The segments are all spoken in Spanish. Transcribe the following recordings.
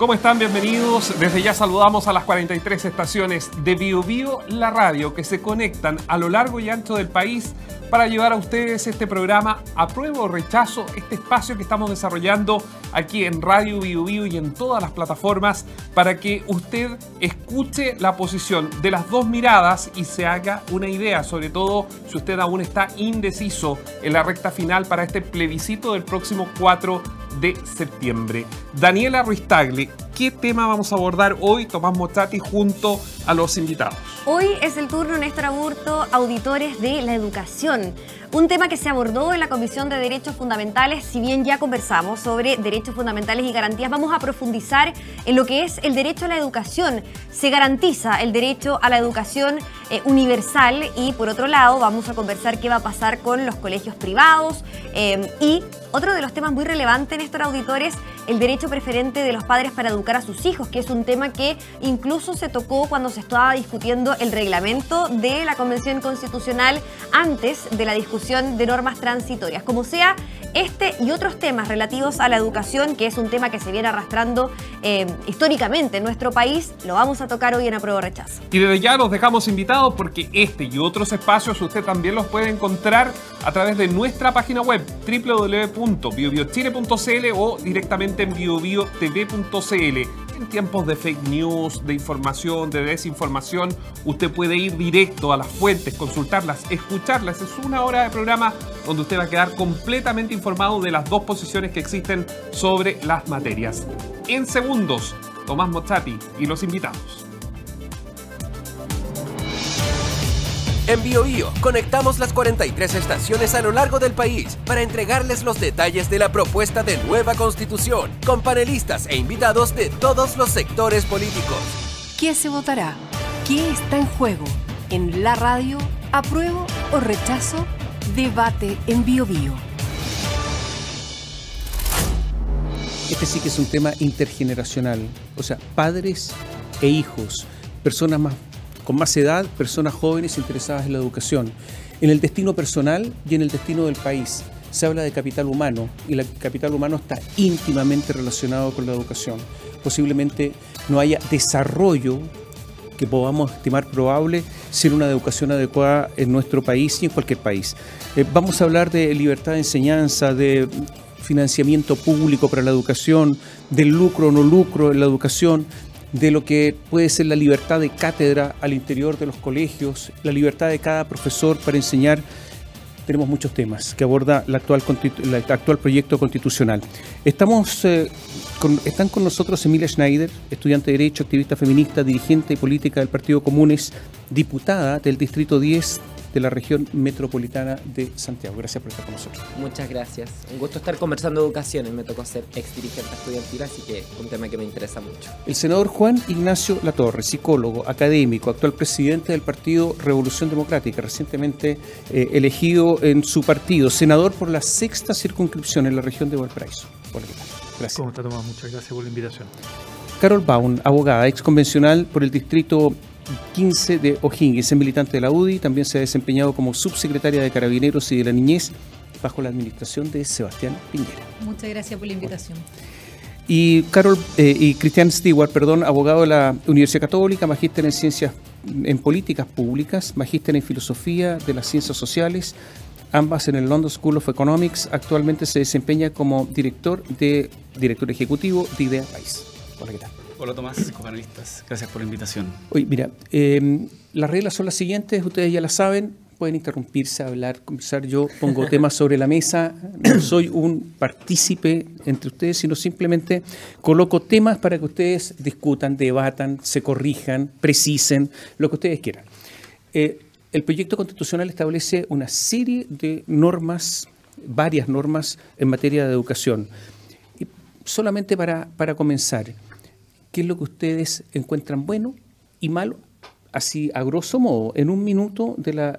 ¿Cómo están? Bienvenidos. Desde ya saludamos a las 43 estaciones de BioBio, la radio, que se conectan a lo largo y ancho del país para llevar a ustedes este programa Apruebo o Rechazo, este espacio que estamos desarrollando aquí en Radio BioBio Bio y en todas las plataformas para que usted escuche la posición de las dos miradas y se haga una idea, sobre todo si usted aún está indeciso en la recta final para este plebiscito del próximo 4 de septiembre. Daniela Ruiz ¿qué tema vamos a abordar hoy, Tomás Mochati, junto a los invitados? Hoy es el turno, Néstor Aburto, auditores de la educación. Un tema que se abordó en la Comisión de Derechos Fundamentales, si bien ya conversamos sobre derechos fundamentales y garantías, vamos a profundizar en lo que es el derecho a la educación. Se garantiza el derecho a la educación eh, universal y por otro lado vamos a conversar qué va a pasar con los colegios privados eh, y otro de los temas muy relevantes, estos Auditores, el derecho preferente de los padres para educar a sus hijos, que es un tema que incluso se tocó cuando se estaba discutiendo el reglamento de la Convención Constitucional antes de la discusión de normas transitorias. Como sea, este y otros temas relativos a la educación, que es un tema que se viene arrastrando eh, históricamente en nuestro país, lo vamos a tocar hoy en Apruebo Rechazo. Y desde ya los dejamos invitados porque este y otros espacios usted también los puede encontrar a través de nuestra página web www.biobiochile.cl o directamente en biobiotv.cl en tiempos de fake news, de información, de desinformación, usted puede ir directo a las fuentes, consultarlas, escucharlas. Es una hora de programa donde usted va a quedar completamente informado de las dos posiciones que existen sobre las materias. En segundos, Tomás Mozzati y los invitados. En BioBio conectamos las 43 estaciones a lo largo del país para entregarles los detalles de la propuesta de nueva constitución con panelistas e invitados de todos los sectores políticos. ¿Qué se votará? ¿Qué está en juego? En la radio, apruebo o rechazo, debate en BioBio. Este sí que es un tema intergeneracional, o sea, padres e hijos, personas más con más edad, personas jóvenes interesadas en la educación, en el destino personal y en el destino del país. Se habla de capital humano y el capital humano está íntimamente relacionado con la educación. Posiblemente no haya desarrollo que podamos estimar probable sin una educación adecuada en nuestro país y en cualquier país. Eh, vamos a hablar de libertad de enseñanza, de financiamiento público para la educación, del lucro o no lucro en la educación, de lo que puede ser la libertad de cátedra al interior de los colegios, la libertad de cada profesor para enseñar. Tenemos muchos temas que aborda el actual, proyecto constitucional. Estamos, eh, están con nosotros Emilia Schneider, estudiante de Derecho, activista feminista, dirigente y política del Partido Comunes, diputada del Distrito 10 de la región metropolitana de Santiago. Gracias por estar con nosotros. Muchas gracias. Un gusto estar conversando de educación. Me tocó ser ex dirigente estudiantil, así que un tema que me interesa mucho. El senador Juan Ignacio Latorre, psicólogo, académico, actual presidente del Partido Revolución Democrática, recientemente eh, elegido en su partido, senador por la sexta circunscripción en la región de Valparaíso. Gracias. ¿Cómo está, Tomás? Muchas gracias por la invitación. Carol Baum, abogada, ex convencional por el distrito 15 de O'Higgins. Es militante de la UDI, también se ha desempeñado como subsecretaria de Carabineros y de la Niñez bajo la administración de Sebastián Piñera. Muchas gracias por la invitación. Y Carol eh, y Cristian Stewart, perdón, abogado de la Universidad Católica, magíster en ciencias en políticas públicas, magíster en filosofía de las ciencias sociales, ambas en el London School of Economics. Actualmente se desempeña como director de director ejecutivo de Idea País. Hola, ¿qué tal? Hola Tomás, co-analistas, Gracias por la invitación. Oye, mira, em, las reglas son las siguientes, ustedes ya las saben. Pueden interrumpirse, hablar, conversar. Yo pongo temas sobre la mesa. No soy un partícipe entre ustedes, sino simplemente coloco temas para que ustedes discutan, debatan, se corrijan, precisen, lo que ustedes quieran. Eh, el proyecto constitucional establece una serie de normas, varias normas en materia de educación. Y solamente para, para comenzar qué es lo que ustedes encuentran bueno y malo, así a grosso modo, en un minuto del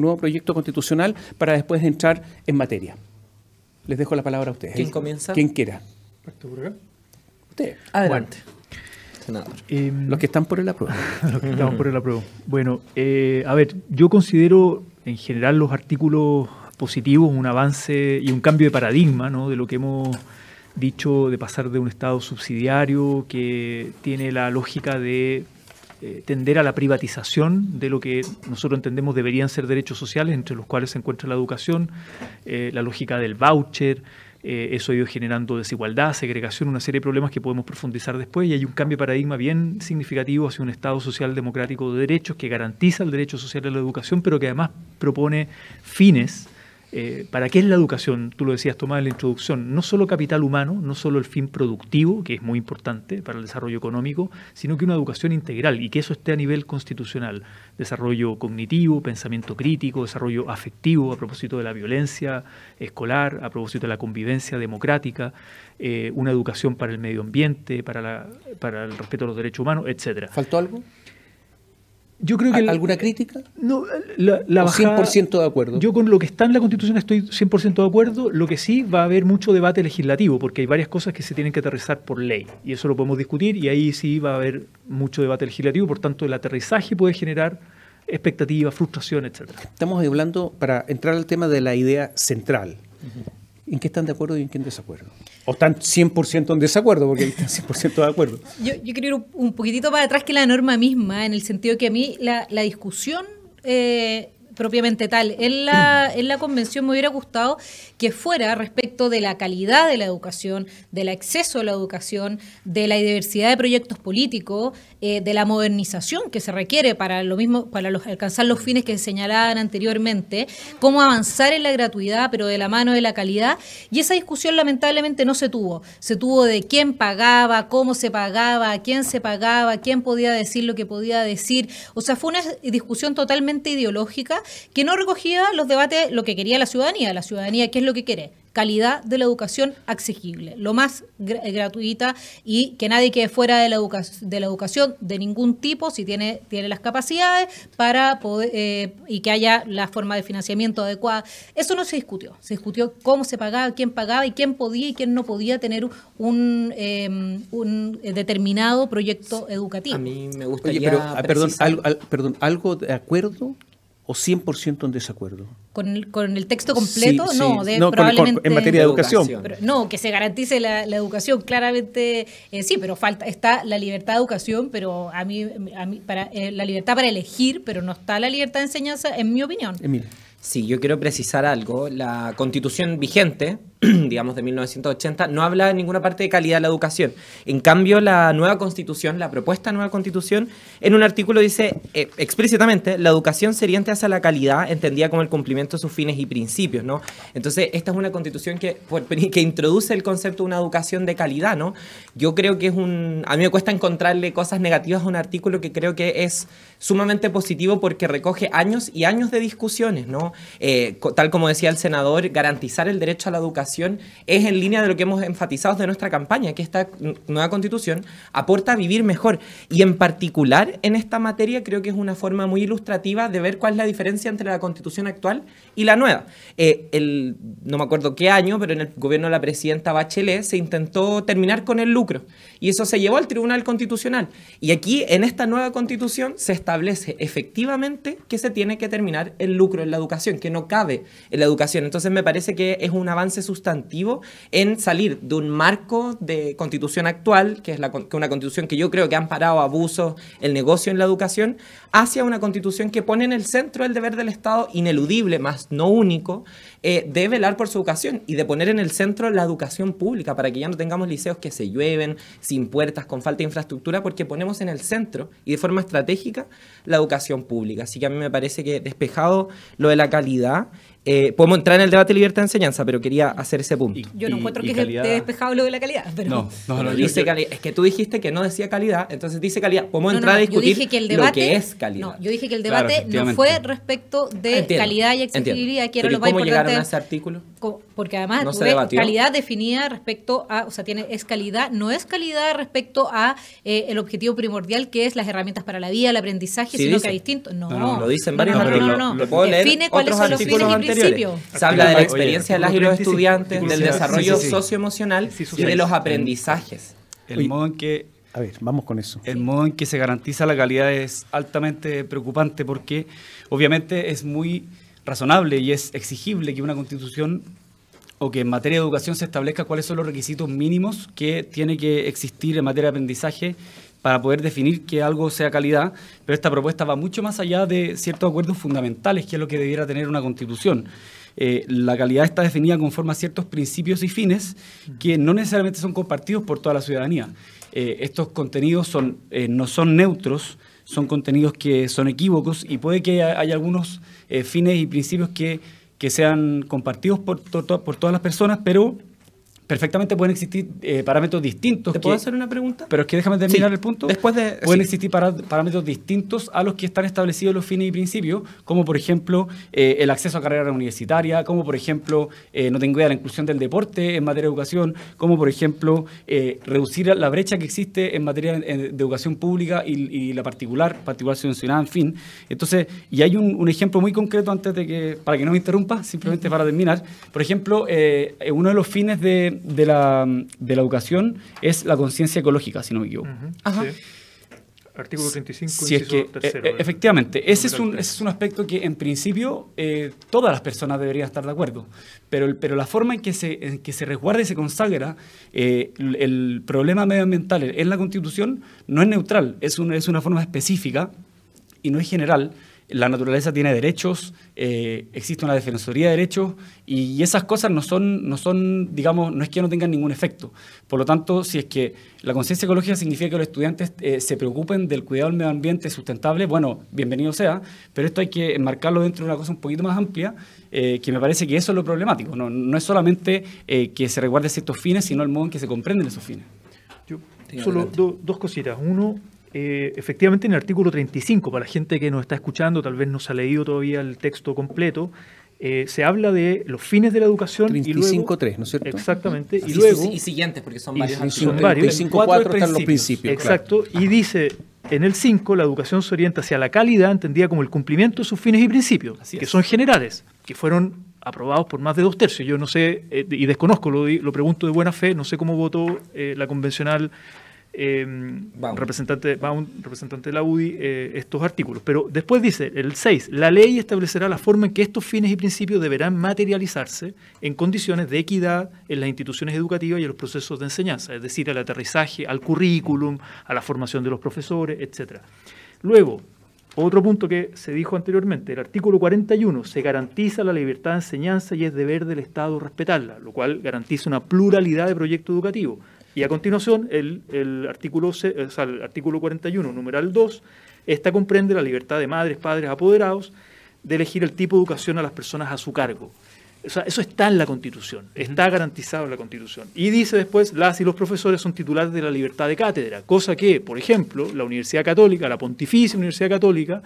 nuevo proyecto constitucional para después entrar en materia. Les dejo la palabra a ustedes. ¿Quién comienza? Quien quiera. Usted. Adelante. Em, los que están por el apruebo. los que están por el apruebo. Bueno, eh, a ver, yo considero en general los artículos positivos un avance y un cambio de paradigma de lo que hemos dicho de pasar de un Estado subsidiario que tiene la lógica de eh, tender a la privatización de lo que nosotros entendemos deberían ser derechos sociales, entre los cuales se encuentra la educación, eh, la lógica del voucher, eh, eso ha ido generando desigualdad, segregación, una serie de problemas que podemos profundizar después y hay un cambio de paradigma bien significativo hacia un Estado social democrático de derechos que garantiza el derecho social a la educación, pero que además propone fines eh, ¿para qué es la educación? Tú lo decías, Tomás, en la introducción, no solo capital humano, no solo el fin productivo, que es muy importante para el desarrollo económico, sino que una educación integral y que eso esté a nivel constitucional. Desarrollo cognitivo, pensamiento crítico, desarrollo afectivo a propósito de la violencia escolar, a propósito de la convivencia democrática, eh, una educación para el medio ambiente, para, para el respeto a los derechos humanos, etcétera. ¿Faltó algo? Yo creo que ¿Alguna crítica? No, la, la 100% de acuerdo. Yo con lo que está en la Constitución estoy 100% de acuerdo. Lo que sí va a haber mucho debate legislativo, porque hay varias cosas que se tienen que aterrizar por ley. Y eso lo podemos discutir y ahí sí va a haber mucho debate legislativo. Por tanto, el aterrizaje puede generar expectativas, frustración, etc. Estamos hablando, para entrar al tema de la idea central, en qué están de acuerdo y en qué en desacuerdo. O están 100% en desacuerdo, porque están 100% de acuerdo. Yo, quiero ir un poquitito para atrás que la norma misma, en el sentido que a mí la, discusión eh, propiamente tal. En la, en la convención me hubiera gustado que fuera respecto de la calidad de la educación, del acceso a la educación, de la diversidad de proyectos políticos, eh, de la modernización que se requiere para lo mismo, para alcanzar los fines que señalaban anteriormente, cómo avanzar en la gratuidad, pero de la mano de la calidad. Y esa discusión lamentablemente no se tuvo. Se tuvo de quién pagaba, cómo se pagaba, quién se pagaba, quién podía decir lo que podía decir. O sea, fue una discusión totalmente ideológica que no recogía los debates, lo que quería la ciudadanía. La ciudadanía, ¿qué es lo que quiere? calidad de la educación accesible, lo más gratuita y que nadie quede fuera de la, de la educación de ningún tipo si tiene, tiene las capacidades para poder, eh, y que haya la forma de financiamiento adecuada. Eso no se discutió, se discutió cómo se pagaba, quién pagaba y quién podía y quién no podía tener un, em, un determinado proyecto educativo. A mí me gustaría... pero, ah, perdón, algo, perdón, algo de acuerdo o 100% en desacuerdo. ¿Con el, texto completo? no, en materia de educación. no, que se garantice la, educación, claramente eh, sí, pero falta está la libertad de educación, pero a mí, para, eh, la libertad para elegir, pero no está la libertad de enseñanza, en mi opinión. Sí, yo quiero precisar algo. La constitución vigente, digamos, de 1980, no habla en ninguna parte de calidad de la educación. En cambio, la nueva constitución, la propuesta de nueva constitución, en un artículo dice eh, explícitamente, la educación sería hacia la calidad, entendida como el cumplimiento de sus fines y principios, ¿no? Entonces, esta es una constitución que, que introduce el concepto de una educación de calidad, ¿no? Yo creo que es un... A mí me cuesta encontrarle cosas negativas a un artículo que creo que es sumamente positivo porque recoge años y años de discusiones, ¿no? Eh, tal como decía el senador, garantizar el derecho a la educación es en línea de lo que hemos enfatizado de nuestra campaña, que esta nueva constitución aporta a vivir mejor. Y en particular en esta materia creo que es una forma muy ilustrativa de ver cuál es la diferencia entre la constitución actual y la nueva. Eh, el, no me acuerdo qué año, pero en el gobierno de la presidenta Bachelet se intentó terminar con el lucro y eso se llevó al Tribunal Constitucional. Y aquí, en esta nueva constitución, se establece efectivamente que se tiene que terminar el lucro en la educación, que no cabe en la educación. Entonces me parece que es un avance sustantivo en salir de un marco de constitución actual, que es la, que una constitución que yo creo que han parado abusos, el negocio en la educación, hacia una constitución que pone en el centro el deber del Estado ineludible, más no único, eh, de velar por su educación y de poner en el centro la educación pública para que ya no tengamos liceos que se llueven, sin puertas, con falta de infraestructura, porque ponemos en el centro y de forma estratégica la educación pública. Así que a mí me parece que despejado lo de la calidad eh, podemos entrar en el debate de libertad de enseñanza, pero quería mm. hacer ese punto. yo no encuentro que esté despejado lo de la calidad. Pero... No, no, no. Es que tú dijiste que no decía calidad, entonces dice calidad. Podemos entrar a discutir lo que es calidad. No, yo dije que el debate no fue respecto de calidad y accesibilidad, que era lo ¿cómo llegaron a ese artículo? Porque además calidad definida respecto a, o sea, tiene, es calidad, no es calidad respecto a eh, el objetivo primordial que es las herramientas para la vida, el aprendizaje, sino que es distinto. No, no, lo dicen varios artículos. No, no, no. Define cuáles son los fines se habla de la experiencia de las y los estudiantes, del desarrollo socioemocional y de los aprendizajes. El modo en que a ver, vamos con eso. El modo en que se garantiza la calidad es altamente preocupante porque obviamente es muy razonable y es exigible que una constitución o que en materia de educación se establezca cuáles son los requisitos mínimos que tiene que existir en materia de aprendizaje para poder definir que algo sea calidad, pero esta propuesta va mucho más allá de ciertos acuerdos fundamentales, que es lo que debiera tener una constitución. Eh, la calidad está definida conforme a ciertos principios y fines que no necesariamente son compartidos por toda la ciudadanía. Eh, estos contenidos eh, no son neutros, son contenidos que son equívocos y puede que haya algunos fines y principios que, sean compartidos por todas las personas, pero perfectamente pueden existir eh, parámetros distintos. ¿Te puedo hacer una pregunta? Pero es que déjame terminar el punto. Después de, pueden existir parámetros distintos a los que están establecidos los fines y principios, como por ejemplo eh, el acceso a carrera universitaria, como por ejemplo, eh, no tengo idea, la inclusión del deporte en materia de educación, como por ejemplo reducir la brecha que existe en materia de educación pública y, la particular, particular subvencionada, en fin. Entonces, y hay un, ejemplo muy concreto antes de que, para que no me interrumpa, simplemente para terminar, por ejemplo, uno de los fines de, de la, educación es la conciencia ecológica, si no me equivoco. Artículo 35, es que, eh, eh, efectivamente, ese es, un, aspecto que en principio eh, todas las personas deberían estar de acuerdo, pero, pero la forma en que se, se resguarda y se consagra el, problema medioambiental en la Constitución no es neutral, es, es una forma específica y no es general, la naturaleza tiene derechos, eh, existe una defensoría de derechos y, esas cosas no son, no son, digamos, no es que no tengan ningún efecto. Por lo tanto, si es que la conciencia ecológica significa que los estudiantes eh, se preocupen del cuidado del medio ambiente sustentable, bueno, bienvenido sea, pero esto hay que enmarcarlo dentro de una cosa un poquito más amplia, eh, que me parece que eso es lo problemático. No, es solamente que se resguarden ciertos fines, sino el modo en que se comprenden esos fines. Solo dos cositas. Uno, eh, efectivamente en el artículo 35, para la gente que nos está escuchando, tal vez no se ha leído todavía el texto completo, eh, se habla de los fines de la educación. 35.3, ¿no es cierto? Exactamente. y, ah, luego, y siguientes, porque son varios. están los principios. Exacto. Y dice, en el 5, la educación se orienta hacia la calidad, entendida como el cumplimiento de sus fines y principios, que son generales, que fueron aprobados por más de dos tercios. Yo no sé, eh, y desconozco, lo, lo, pregunto de buena fe, no sé cómo votó la convencional eh, representante, representante de la UDI, eh, estos artículos. Pero después dice, el 6, la ley establecerá la forma en que estos fines y principios deberán materializarse en condiciones de equidad en las instituciones educativas y en los procesos de enseñanza, es decir, al aterrizaje, al currículum, a la formación de los profesores, etc. Luego, otro punto que se dijo anteriormente, el artículo 41 se garantiza la libertad de enseñanza y es deber del Estado respetarla, lo cual garantiza una pluralidad de proyectos educativos y a continuación, el, artículo, 41, numeral 2, esta comprende la libertad de madres, padres, apoderados de elegir el tipo de educación a las personas a su cargo. eso está en la Constitución, está garantizado en la Constitución. Y dice después, las y los profesores son titulares de la libertad de cátedra, cosa que, por ejemplo, la Universidad Católica, la Pontificia Universidad Católica,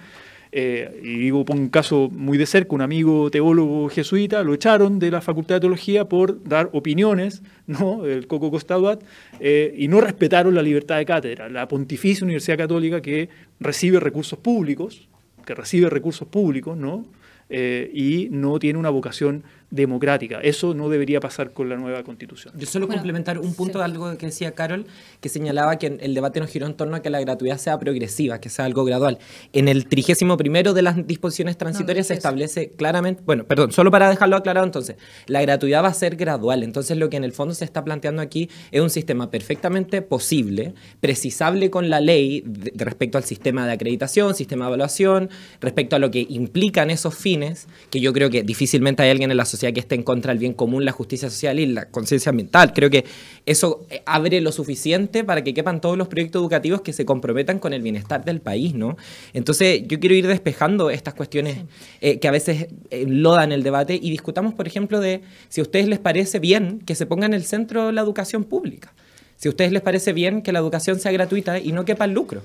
eh, y digo, pongo un caso muy de cerca, un amigo teólogo jesuita, lo echaron de la Facultad de Teología por dar opiniones, ¿no? el Coco Costaduat, eh, y no respetaron la libertad de cátedra. La Pontificia Universidad Católica que recibe recursos públicos, que recibe recursos públicos, ¿no? Eh, y no tiene una vocación democrática. Eso no debería pasar con la nueva constitución. Yo solo complementar un punto de algo que decía Carol, que señalaba que el debate nos giró en torno a que la gratuidad sea progresiva, que sea algo gradual. En el trigésimo primero de las disposiciones transitorias se establece claramente, bueno, perdón, solo para dejarlo aclarado entonces, la gratuidad va a ser gradual. Entonces lo que en el fondo se está planteando aquí es un sistema perfectamente posible, precisable con la ley respecto al sistema de acreditación, sistema de evaluación, respecto a lo que implican esos fines, que yo creo que difícilmente hay alguien en la sociedad o sea, que esté en contra del bien común, la justicia social y la conciencia ambiental. Creo que eso eh, abre lo suficiente para que quepan todos los proyectos educativos que se comprometan con el bienestar del país, ¿no? Entonces yo quiero ir despejando estas cuestiones eh, que a veces eh, lodan el debate y discutamos, por ejemplo, de si a ustedes les parece bien que se ponga en el centro la educación pública, si a ustedes les parece bien que la educación sea gratuita y no quepa el lucro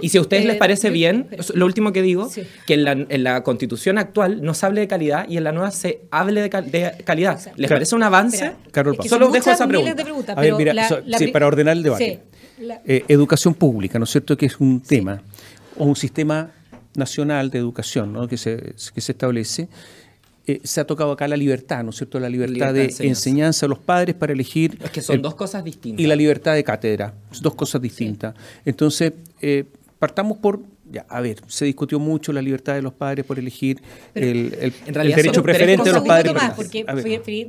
y si a ustedes les eh, parece bien, eh, lo último que digo, que en la, constitución actual no se hable de calidad y en la nueva se hable de, calidad. ¿Les parece un avance? Carol Solo dejo esa pregunta. para ordenar el debate. Eh, educación pública, ¿no es cierto? Que es un tema, o un sistema nacional de educación ¿no? que, se, establece. se ha tocado acá la libertad, ¿no es cierto? La libertad, de enseñanza. a los padres para elegir. Es que son dos cosas distintas. Y la libertad de cátedra, dos cosas distintas. Entonces, Partamos por ya, a ver, se discutió mucho la libertad de los padres por elegir el, derecho preferente de los padres. porque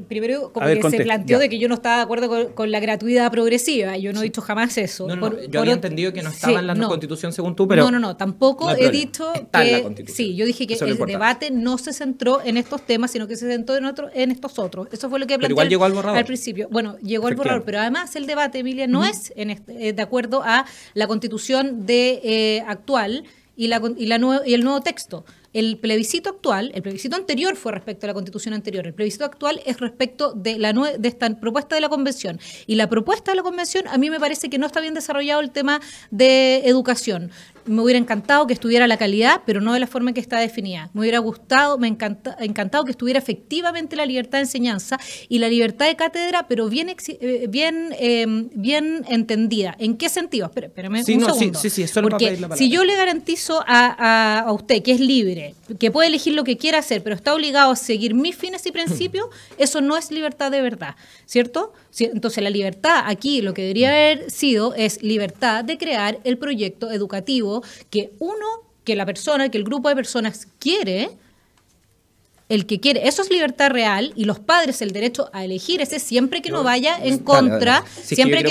primero como que se planteó de que yo no estaba de acuerdo con, la gratuidad progresiva, yo no he dicho jamás eso. yo había entendido que no estaba en la constitución según tú, pero... No, no, no, tampoco he dicho que... Sí, yo dije que el debate no se centró en estos temas, sino que se centró en, en estos otros. Eso fue lo que planteé llegó al, borrador. principio. Bueno, llegó al borrador, pero además el debate, Emilia, no es eh, de acuerdo a la constitución de, eh, actual, y, la, el nuevo texto. El plebiscito actual, el plebiscito anterior fue respecto a la constitución anterior, el plebiscito actual es respecto de, la de esta propuesta de la convención. Y la propuesta de la convención a mí me parece que no está bien desarrollado el tema de educación me hubiera encantado que estuviera la calidad, pero no de la forma en que está definida. Me hubiera gustado, me encanta, encantado que estuviera efectivamente la libertad de enseñanza y la libertad de cátedra, pero bien, eh, bien, em, bien entendida. ¿En qué sentido? Espera, espérame un si yo le garantizo a, a, usted que es libre, que puede elegir lo que quiera hacer, pero está obligado a seguir mis fines y principios, mm. eso no es libertad de verdad, ¿cierto? Entonces la libertad aquí lo que debería haber sido es libertad de crear el proyecto educativo que uno, que la persona, que el grupo de personas quiere, el que quiere. Eso es libertad real y los padres el derecho a elegir ese siempre que no vaya en contra, siempre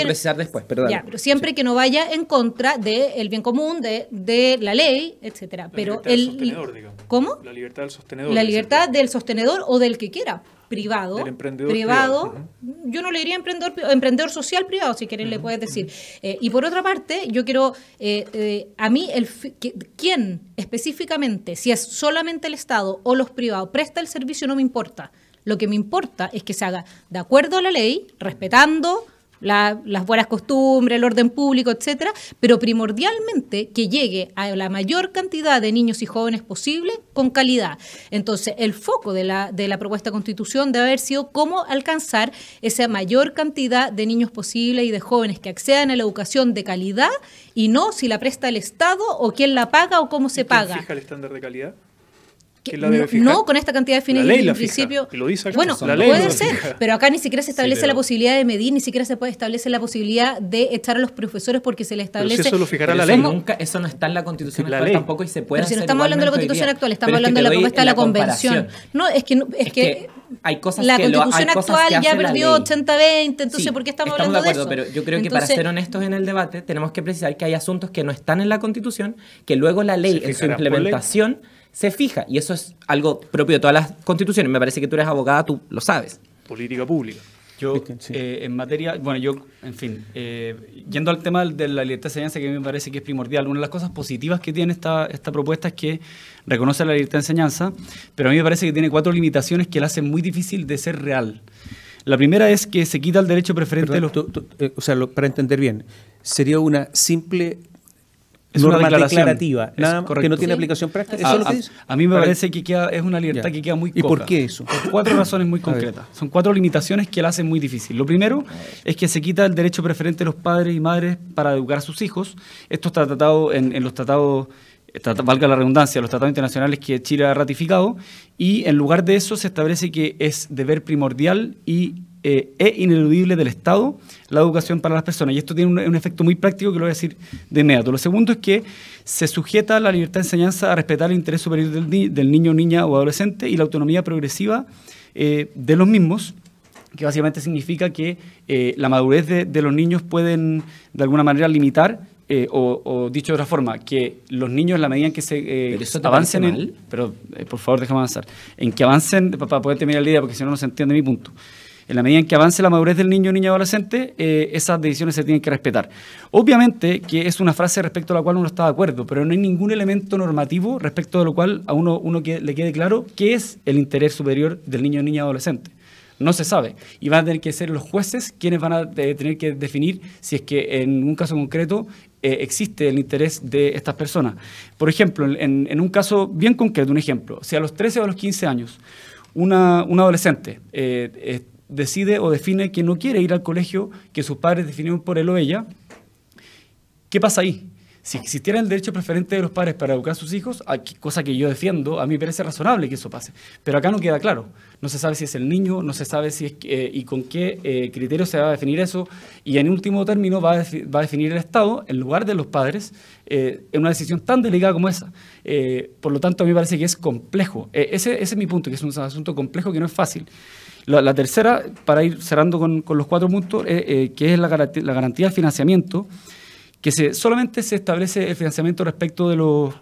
que, no vaya en contra del bien común, de, la ley, etcétera. pero el ¿Cómo? La libertad del sostenedor. La libertad del sostenedor o del que quiera privado, privado, yo no le diría emprendedor, emprendedor social privado, si quieres le puedes decir. Eh, y por otra parte, yo quiero, eh, eh, a mí, el, ¿quién específicamente, si es solamente el Estado o los privados, presta el servicio, no me importa. Lo que me importa es que se haga de acuerdo a la ley, respetando las buenas costumbres, el orden público, etcétera, pero primordialmente que llegue a la mayor cantidad de niños y jóvenes posible con calidad. Entonces, el foco de la, de la propuesta de constitución debe haber sido cómo alcanzar esa mayor cantidad de niños posible y de jóvenes que accedan a la educación de calidad y no si la presta el Estado o quién la paga o cómo se ¿Quién paga. ¿Fija el estándar de calidad? Que debe fijar. No, con esta cantidad de fines. La principio, bueno, la ley puede ser, pero acá ni siquiera se establece la posibilidad de medir, ni siquiera se puede establecer la posibilidad de echar a los profesores porque se le establece. Pero si eso lo fijará la ley. Nunca, eso no está en la constitución actual tampoco y se puede. Pero si no estamos hablando de la constitución actual, estamos hablando de la propuesta de la, convención. No, es que, es que hay cosas la constitución actual ya perdió 80-20, entonces ¿por qué estamos, hablando de, eso? estamos de acuerdo, Pero yo creo que para ser honestos en el debate tenemos que precisar que hay asuntos que no están en la constitución, que luego la ley en su implementación se fija. Y eso es algo propio de todas las constituciones. Me parece que tú eres abogada, tú lo sabes. Política pública. Yo, eh, en materia, bueno, yo, en fin, eh, yendo al tema de la libertad de enseñanza, que a mí me parece que es primordial, una de las cosas positivas que tiene esta, esta propuesta es que reconoce la libertad de enseñanza, pero a mí me parece que tiene cuatro limitaciones que la hacen muy difícil de ser real. La primera es que se quita el derecho preferente de los... Eh, o sea, para entender bien, sería una simple es una declaración, declarativa, que no tiene aplicación práctica. a, mí me parece que queda, es una libertad que queda muy corta. ¿Y por qué eso? Por cuatro razones muy concretas. Son cuatro limitaciones que la hacen muy difícil. Lo primero es que se quita el derecho preferente de los padres y madres para educar a sus hijos. Esto está tratado en, en los tratados valga la redundancia, los tratados internacionales que Chile ha ratificado, y en lugar de eso se establece que es deber primordial y eh, ineludible del Estado la educación para las personas. Y esto tiene un, efecto muy práctico que lo voy a decir de inmediato. Lo segundo es que se sujeta la libertad de enseñanza a respetar el interés superior del, niño, niña o adolescente y la autonomía progresiva eh, de los mismos que básicamente significa que eh, la madurez de, los niños pueden de alguna manera limitar eh, o, dicho de otra forma, que los niños, en la medida en que se avancen en. Pero por favor, déjame avanzar. En que avancen, para poder terminar la idea, porque si no, no se entiende mi punto en la medida en que avance la madurez del niño o niña adolescente, eh, esas decisiones se tienen que respetar. Obviamente que es una frase respecto a la cual uno está de acuerdo, pero no hay ningún elemento normativo respecto de lo cual a uno, uno le quede claro qué es el interés superior del niño o niña adolescente. No se sabe. Y van a tener que ser los jueces quienes van a eh, tener que definir si es que en un caso concreto eh, existe el interés de estas personas. Por ejemplo, en, un caso bien concreto, un ejemplo, si a los 13 o a los 15 años una, un adolescente decide o define que no quiere ir al colegio que sus padres definieron por él o ella, ¿qué pasa ahí? Si existiera el derecho preferente de los padres para educar a sus hijos, cosa que yo defiendo, a mí me parece razonable que eso pase. Pero acá no queda claro. No se sabe si es el niño, no se sabe si es, eh, y con qué eh, criterio se va a definir eso. Y en último término va a, definir el Estado en lugar de los padres eh, en una decisión tan delicada como esa. por lo tanto, a mí me parece que es complejo. Ese, es mi punto, que es un asunto complejo que no es fácil. La, tercera, para ir cerrando con, los cuatro puntos, que es la, garantía de financiamiento que se, solamente se establece el financiamiento respecto de los,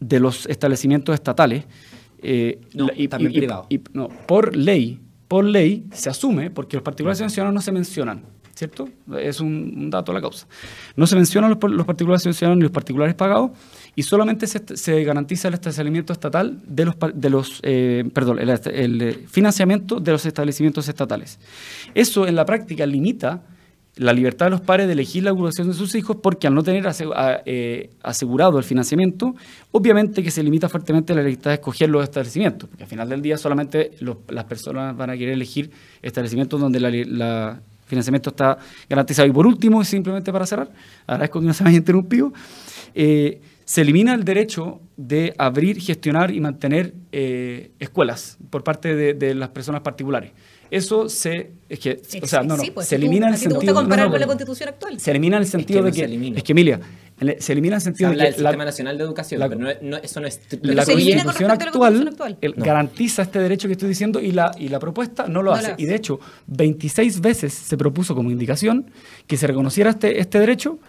de los establecimientos estatales. Eh, y, también privados por ley, por ley se asume, porque los particulares ciudadanos no se mencionan, ¿cierto? Es un, dato a la causa. No se mencionan los, los particulares ciudadanos ni los particulares pagados, y solamente se, garantiza el establecimiento estatal de los, de los eh, perdón, el eh, financiamiento de los establecimientos estatales. Eso en la práctica limita la libertad de los padres de elegir la educación de sus hijos porque al no tener eh, asegurado el financiamiento, obviamente que se limita fuertemente la libertad de escoger los establecimientos, porque al final del día solamente las personas van a querer elegir establecimientos donde el financiamiento está garantizado. Y por último, simplemente para cerrar, agradezco que no se me haya interrumpido, eh, se elimina el derecho de abrir, gestionar y mantener eh, escuelas por parte de las personas particulares eso se, que, se elimina en el sentido. Se elimina el sentido de que, es que Emilia, se elimina el sentido de que del la, Sistema Nacional de Educación, la, pero eso no es la, Constitución actual, garantiza este derecho que estoy diciendo y la y la propuesta no lo hace. Y de hecho, 26 veces se propuso como indicación que se reconociera este este derecho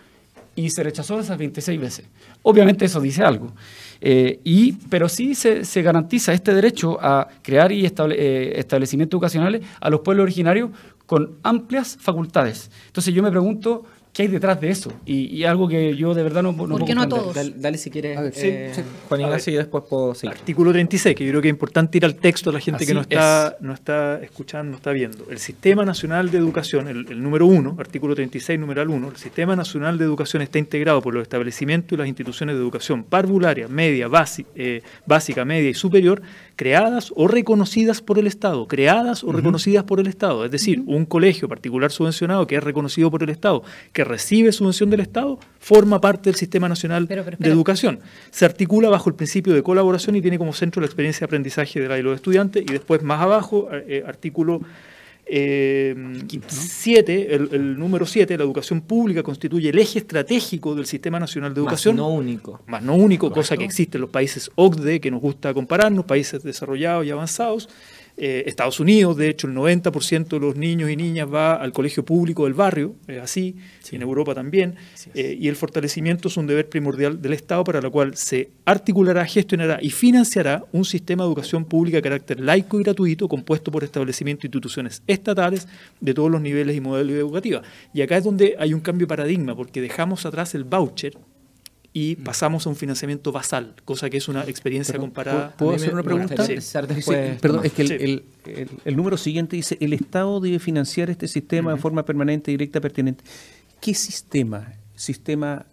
y se rechazó esas 26 veces. Obviamente eso dice algo. Eh, y, pero sí se, garantiza este derecho a crear y eh, establecimientos educacionales a los pueblos originarios con amplias facultades. Entonces yo me pregunto, qué hay detrás de eso. Y, algo que yo de verdad no, ¿Por qué no a todos? Dale, si quieres. Eh, sí, Juan Ignacio, y después puedo seguir. Artículo 36, que yo creo que es importante ir al texto a la gente que no está, no está escuchando, no está viendo. El Sistema Nacional de Educación, el, número 1, artículo 36, numeral 1, el Sistema Nacional de Educación está integrado por los establecimientos y las instituciones de educación parvularia, media, eh, básica, media y superior creadas o reconocidas por el Estado, creadas o reconocidas por el Estado. Es decir, un colegio particular subvencionado que es reconocido por el Estado, que recibe subvención del Estado, forma parte del Sistema Nacional de Educación. Se articula bajo el principio de colaboración y tiene como centro la experiencia de aprendizaje de la de los estudiantes y después más abajo, eh, artículo Em, el, número 7, la educación pública constituye el eje estratégico del Sistema Nacional de Educación. Más no único. Más no único, cosa que existe en los países OCDE, que nos gusta compararnos, países desarrollados y avanzados. Eh, Estados Unidos, de hecho, el 90% de los niños y niñas va al colegio público del barrio, es así, en Europa también, eh, y el fortalecimiento es un deber primordial del Estado para lo cual se articulará, gestionará y financiará un sistema de educación pública de carácter laico y gratuito compuesto por establecimientos e instituciones estatales de todos los niveles y modelos educativos. Y acá es donde hay un cambio de paradigma, porque dejamos atrás el voucher, y mm. pasamos a un financiamiento basal, cosa que es una experiencia comparada. ¿Puedo hacer una pregunta? Sí. Perdón, es que el, número siguiente dice, el Estado debe financiar este sistema de forma permanente, directa, pertinente. ¿Qué sistema? ¿Sistema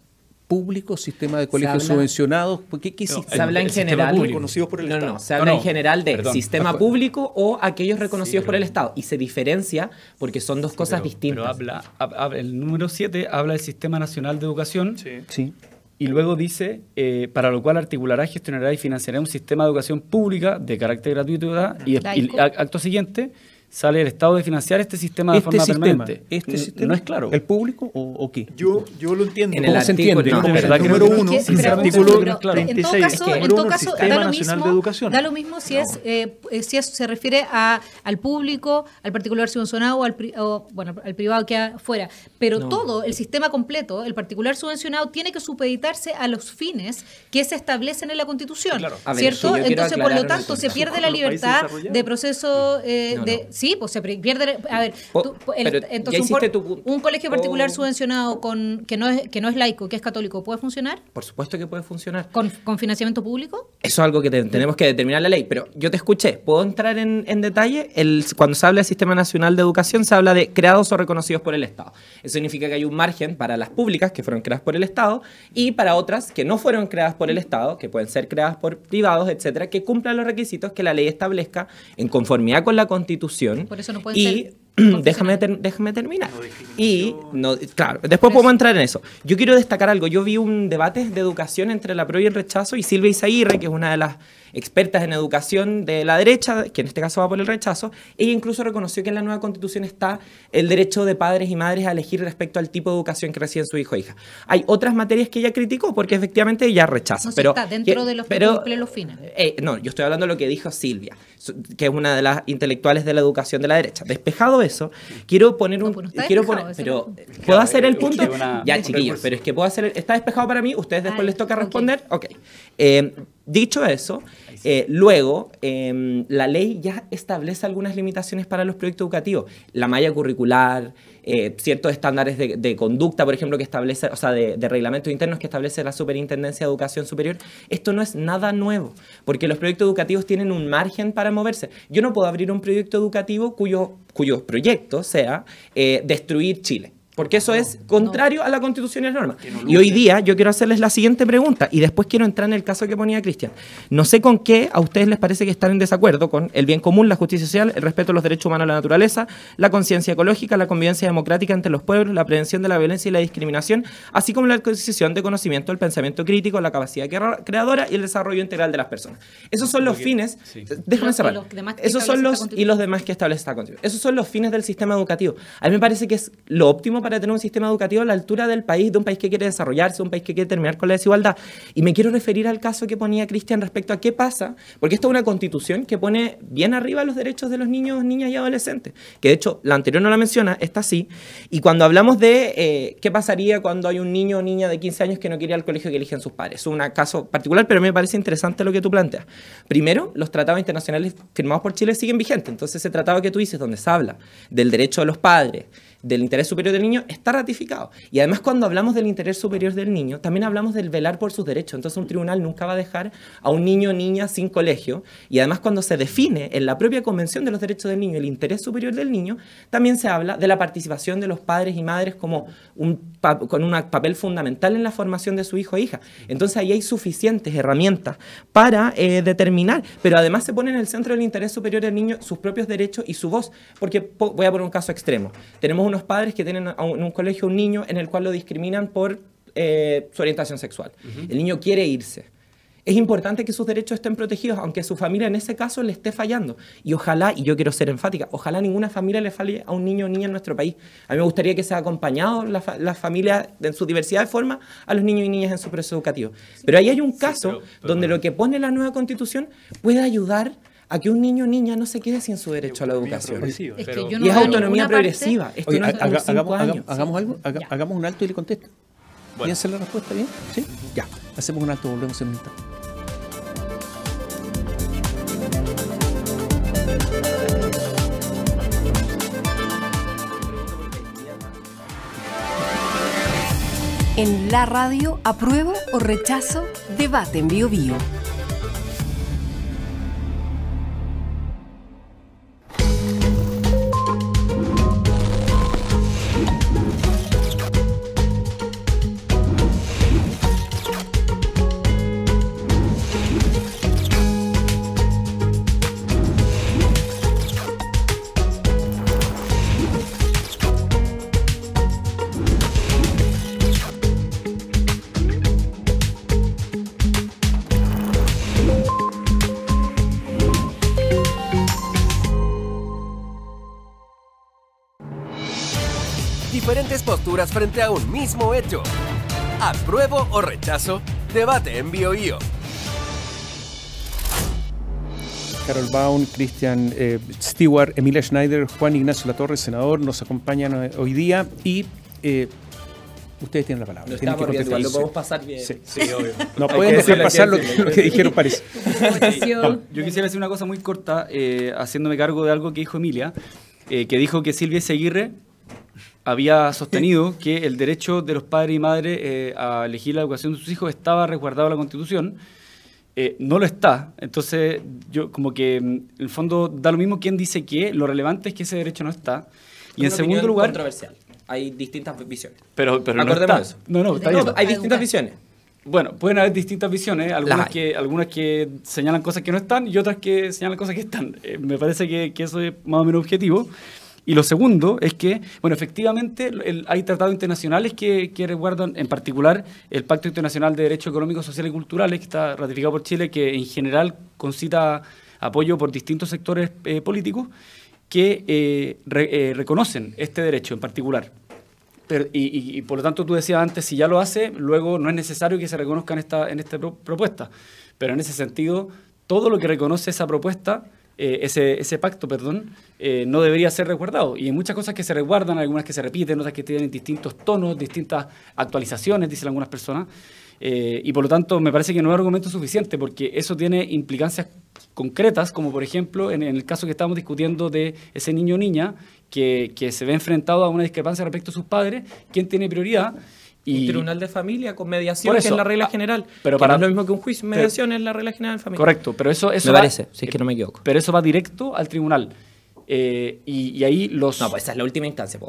público, sistema de colegios subvencionados? ¿Qué, qué se habla en general? Reconocidos por el Estado. No, se habla en general de sistema público o aquellos reconocidos por el Estado. Y se diferencia porque son dos cosas distintas. el número 7 habla del Sistema Nacional de Educación. Sí. sí y luego dice, eh, para lo cual articulará, gestionará y financiará un sistema de educación pública de carácter gratuito y, y acto siguiente, sale el Estado de financiar este sistema de este forma permanente. ¿Este sistema? ¿No es claro? ¿El público o, qué? Yo, lo entiendo. En el se número uno, es artículo En todo caso, da, lo mismo, si, es, eh, eh, si se refiere al público, al particular subvencionado o al, bueno, al privado que afuera. Pero todo, el sistema completo, el particular subvencionado, tiene que supeditarse a los fines que se establecen en la Constitución. ¿Cierto? Entonces, por lo tanto, se pierde la libertad de proceso eh, de Sí, pues se pierde. A ver, oh, entonces un, colegio oh. particular subvencionado con que no es que no es laico, que es católico, ¿puede funcionar? Por supuesto que puede funcionar. ¿Con, con financiamiento público? Eso es algo que tenemos que determinar la ley. Pero yo te escuché. ¿Puedo entrar en, en detalle? cuando se habla del Sistema Nacional de Educación, se habla de creados o reconocidos por el Estado. Eso significa que hay un margen para las públicas que fueron creadas por el Estado y para otras que no fueron creadas por el Estado, que pueden ser creadas por privados, etcétera, que cumplan los requisitos que la ley establezca en conformidad con la Constitución por eso y, Déjame, déjame terminar. Y, no, claro, después podemos entrar en eso. Yo quiero destacar algo. Yo vi un debate de educación entre la pro y el rechazo y Silvia Isaguirre, que es una de las expertas en educación de la derecha, que en este caso va por el rechazo, e incluso reconoció que en la nueva constitución está el derecho de padres y madres a elegir respecto al tipo de educación que reciben su hijo o e hija. Hay otras materias que ella criticó porque efectivamente ella rechaza. pero está dentro de los pero, eh, no, yo estoy hablando de lo que dijo Silvia, que es una de las intelectuales de la educación de la derecha. Despejado eso, quiero poner un... Pues quiero pero puedo hacer el eh, punto... ya, chiquillos, pero es que puedo hacer... está despejado para mí, ustedes después les toca responder. Ok. Eh, dicho eso, eh, luego, em, la ley ya establece algunas limitaciones para los proyectos educativos. La malla curricular, eh, ciertos estándares de, conducta, por ejemplo, que establece, o sea, de, de, reglamentos internos que establece la Superintendencia de Educación Superior. Esto no es nada nuevo, porque los proyectos educativos tienen un margen para moverse. Yo no puedo abrir un proyecto educativo cuyo, cuyo proyecto sea eh, destruir Chile. Porque eso es contrario a la constitución y a las normas. y hoy día yo quiero hacerles la siguiente pregunta y después quiero entrar en el caso que ponía Cristian. No sé con qué a ustedes les parece que están en desacuerdo con el bien común, la justicia social, el respeto a los derechos humanos a la naturaleza, la conciencia ecológica, la convivencia democrática entre los pueblos, la prevención de la violencia y la discriminación, así como la adquisición de conocimiento, el pensamiento crítico, la capacidad creadora y el desarrollo integral de las personas. Esos son los fines. Esos son los y los demás que establece esta constitución. Esos son los fines del sistema educativo. A mí me parece que es lo óptimo para tener un sistema educativo a la altura del país, de un país que quiere desarrollarse, un país que quiere terminar con la desigualdad. Y me quiero referir al caso que ponía Cristian respecto a qué pasa, porque esta es una constitución que pone bien arriba los derechos de los niños, niñas y adolescentes, que de hecho la anterior no la menciona, esta sí. Y cuando hablamos de eh, qué pasaría cuando hay un niño o niña de 15 años que no quiere ir al colegio que eligen sus padres, es un caso particular, pero me parece interesante lo que tú planteas. Primero, los tratados internacionales firmados por Chile siguen vigentes, entonces ese tratado que tú dices, donde se habla del derecho de los padres, del interés superior del niño está ratificado. Y además cuando hablamos del interés superior del niño, también hablamos del velar por sus derechos. Entonces un tribunal nunca va a dejar a un niño o niña sin colegio. Y además cuando se define en la propia Convención de los Derechos del Niño el interés superior del niño, también se habla de la participación de los padres y madres como un, con un papel fundamental en la formación de su hijo o e hija. Entonces ahí hay suficientes herramientas para eh, determinar, pero además se pone en el centro del interés superior del niño sus propios derechos y su voz, porque voy a poner un caso extremo. Tenemos un unos padres que tienen en un colegio un niño en el cual lo discriminan por eh, su orientación sexual. El niño quiere irse. Es importante que sus derechos estén protegidos, aunque su familia en ese caso le esté fallando. Y ojalá, y yo quiero ser enfática, ojalá ninguna familia le falle a un niño o niña en nuestro país. A mí me gustaría que sea acompañado la, familia en su diversidad de formas a los niños y niñas en su proceso educativo. Pero ahí hay un caso donde lo que pone la nueva constitución puede ayudar a que un niño o niña no se quede sin su derecho a la educación. Es que y es autonomía progresiva. hagamos, un alto y le contesto. Bueno. ¿Piensa la respuesta bien? ¿Sí? Ya. Hacemos un alto, volvemos en un instante. En la radio, apruebo o rechazo, debate en BioBio. vivo. frente a un mismo hecho. ¿Apruebo o rechazo? Debate en BioIo. Carol Baum, Christian eh, Stewart, Emilia Schneider, Juan Ignacio La Latorre, senador, nos acompañan eh, hoy día y eh, ustedes tienen la palabra. Lo podemos pasar No pueden pasar lo que, dijeron, París. Yo quisiera decir una cosa muy corta, haciéndome cargo de algo que dijo Emilia, que dijo que Silvia Seguirre había sostenido que el derecho de los padres y madres eh, a elegir la educación de sus hijos estaba resguardado en la Constitución. Eh, no lo está. Entonces, yo como que mm, en el fondo da lo mismo quien dice qué. lo relevante es que ese derecho no está. Y en segundo lugar... Controversial. Hay distintas visiones. Pero, pero no está. No, no, está Hay distintas visiones. Bueno, pueden haber distintas visiones, algunas que, algunas que señalan cosas que no están y otras que señalan cosas que están. Eh, me parece que, que, eso es más o menos objetivo. Y lo segundo es que, bueno, efectivamente hay tratados internacionales que, que resguardan, en particular el Pacto Internacional de Derechos Económicos, Sociales y Culturales, que está ratificado por Chile, que en general concita apoyo por distintos sectores eh, políticos que eh, eh, reconocen este derecho en particular. y, por lo tanto tú decías antes, si ya lo hace, luego no es necesario que se reconozca en esta, en esta propuesta. Pero en ese sentido, todo lo que reconoce esa propuesta eh, ese, ese, pacto, perdón, eh, no debería ser resguardado. Y hay muchas cosas que se resguardan, algunas que se repiten, otras que tienen distintos tonos, distintas actualizaciones, dicen algunas personas. Eh, y por lo tanto, me parece que no es argumento suficiente porque eso tiene implicancias concretas, como por ejemplo en, el caso que estamos discutiendo de ese niño o niña que, que se ve enfrentado a una discrepancia respecto a sus padres, ¿quién tiene prioridad? un tribunal de familia con mediación, que es la regla ah, general. Pero no es lo mismo que un juicio, mediación es la regla general de familia. Correcto, pero eso, eso me va, parece, si es que no me equivoco. Pero eso va directo al tribunal. Eh, y, ahí los. No, pues esa es la última instancia.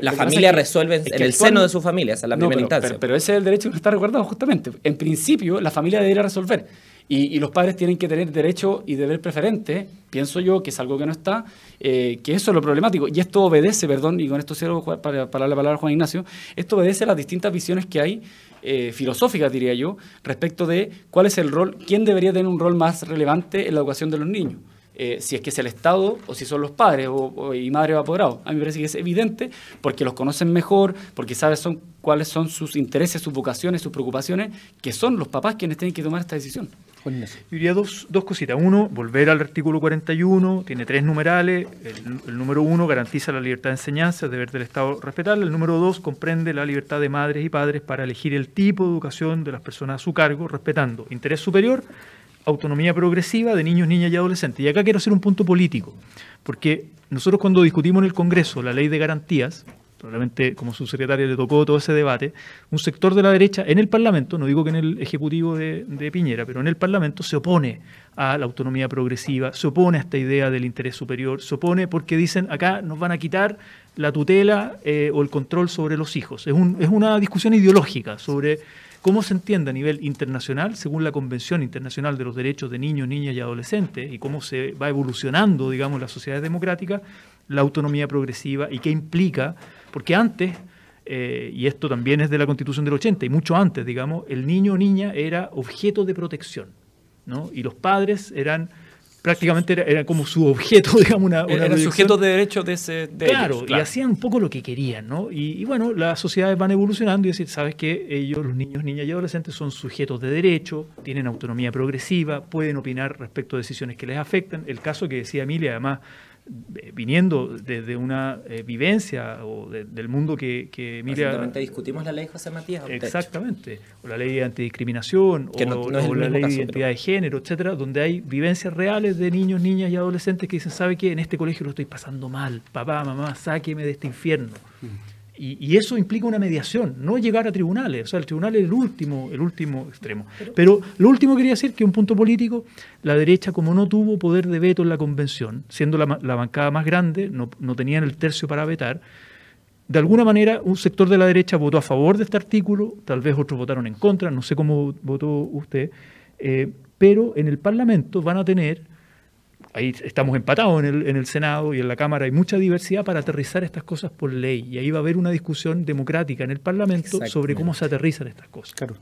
la, familia resuelve en el seno de su familia, esa es la primera pero, instancia. Pero, ese es el derecho que está recordando justamente. En principio, la familia debería resolver. Y, los padres tienen que tener derecho y deber preferente, pienso yo, que es algo que no está, eh, que eso es lo problemático. Y esto obedece, perdón, y con esto cierro para, para la palabra a Juan Ignacio, esto obedece a las distintas visiones que hay, eh, filosóficas diría yo, respecto de cuál es el rol, quién debería tener un rol más relevante en la educación de los niños. Eh, si es que es el Estado o si son los padres o, y madre apoderados A mí me parece que es evidente porque los conocen mejor, porque saben son, cuáles son sus intereses, sus vocaciones, sus preocupaciones, que son los papás quienes tienen que tomar esta decisión. Yo diría dos, cositas. Uno, volver al artículo 41, tiene tres numerales. El, número uno garantiza la libertad de enseñanza, el deber del Estado respetarla. El número dos comprende la libertad de madres y padres para elegir el tipo de educación de las personas a su cargo, respetando interés superior autonomía progresiva de niños, niñas y adolescentes. Y acá quiero hacer un punto político, porque nosotros cuando discutimos en el Congreso la ley de garantías, probablemente como subsecretario le tocó todo ese debate, un sector de la derecha en el Parlamento, no digo que en el Ejecutivo de, Piñera, pero en el Parlamento se opone a la autonomía progresiva, se opone a esta idea del interés superior, se opone porque dicen acá nos van a quitar la tutela eh, o el control sobre los hijos. es una discusión ideológica sobre cómo se entiende a nivel internacional, según la Convención Internacional de los Derechos de Niños, Niñas y Adolescentes, y cómo se va evolucionando, digamos, las sociedades democráticas, la autonomía progresiva y qué implica, porque antes, eh, y esto también es de la Constitución del 80 y mucho antes, digamos, el niño o niña era objeto de protección, ¿no? Y los padres eran prácticamente era, como su objeto, digamos, una, una Eran sujetos de derecho de ese... De claro, y hacían un poco lo que querían, ¿no? Y, y, bueno, las sociedades van evolucionando y decir, sabes que ellos, los niños, niñas y adolescentes, son sujetos de derecho, tienen autonomía progresiva, pueden opinar respecto a decisiones que les afectan. El caso que decía Emilia, además, eh, viniendo desde una eh, vivencia o del mundo que, mira... exactamente discutimos la ley José Matías. Exactamente, o la ley de antidiscriminación, o, la ley de identidad de género, etcétera, donde hay vivencias reales de niños, niñas y adolescentes que dicen, ¿sabe qué? En este colegio lo estoy pasando mal, papá, mamá, sáqueme de este infierno. Mm. Y, eso implica una mediación, no llegar a tribunales. O sea, el tribunal es el último, el último extremo. Pero, lo último quería decir que un punto político, la derecha, como no tuvo poder de veto en la convención, siendo la, bancada más grande, no, no tenían el tercio para vetar, de alguna manera un sector de la derecha votó a favor de este artículo, tal vez otros votaron en contra, no sé cómo votó usted, eh, pero en el Parlamento van a tener ahí estamos empatados en el, en el, Senado y en la Cámara, hay mucha diversidad para aterrizar estas cosas por ley. Y ahí va a haber una discusión democrática en el Parlamento sobre cómo se aterrizan estas cosas. Claro.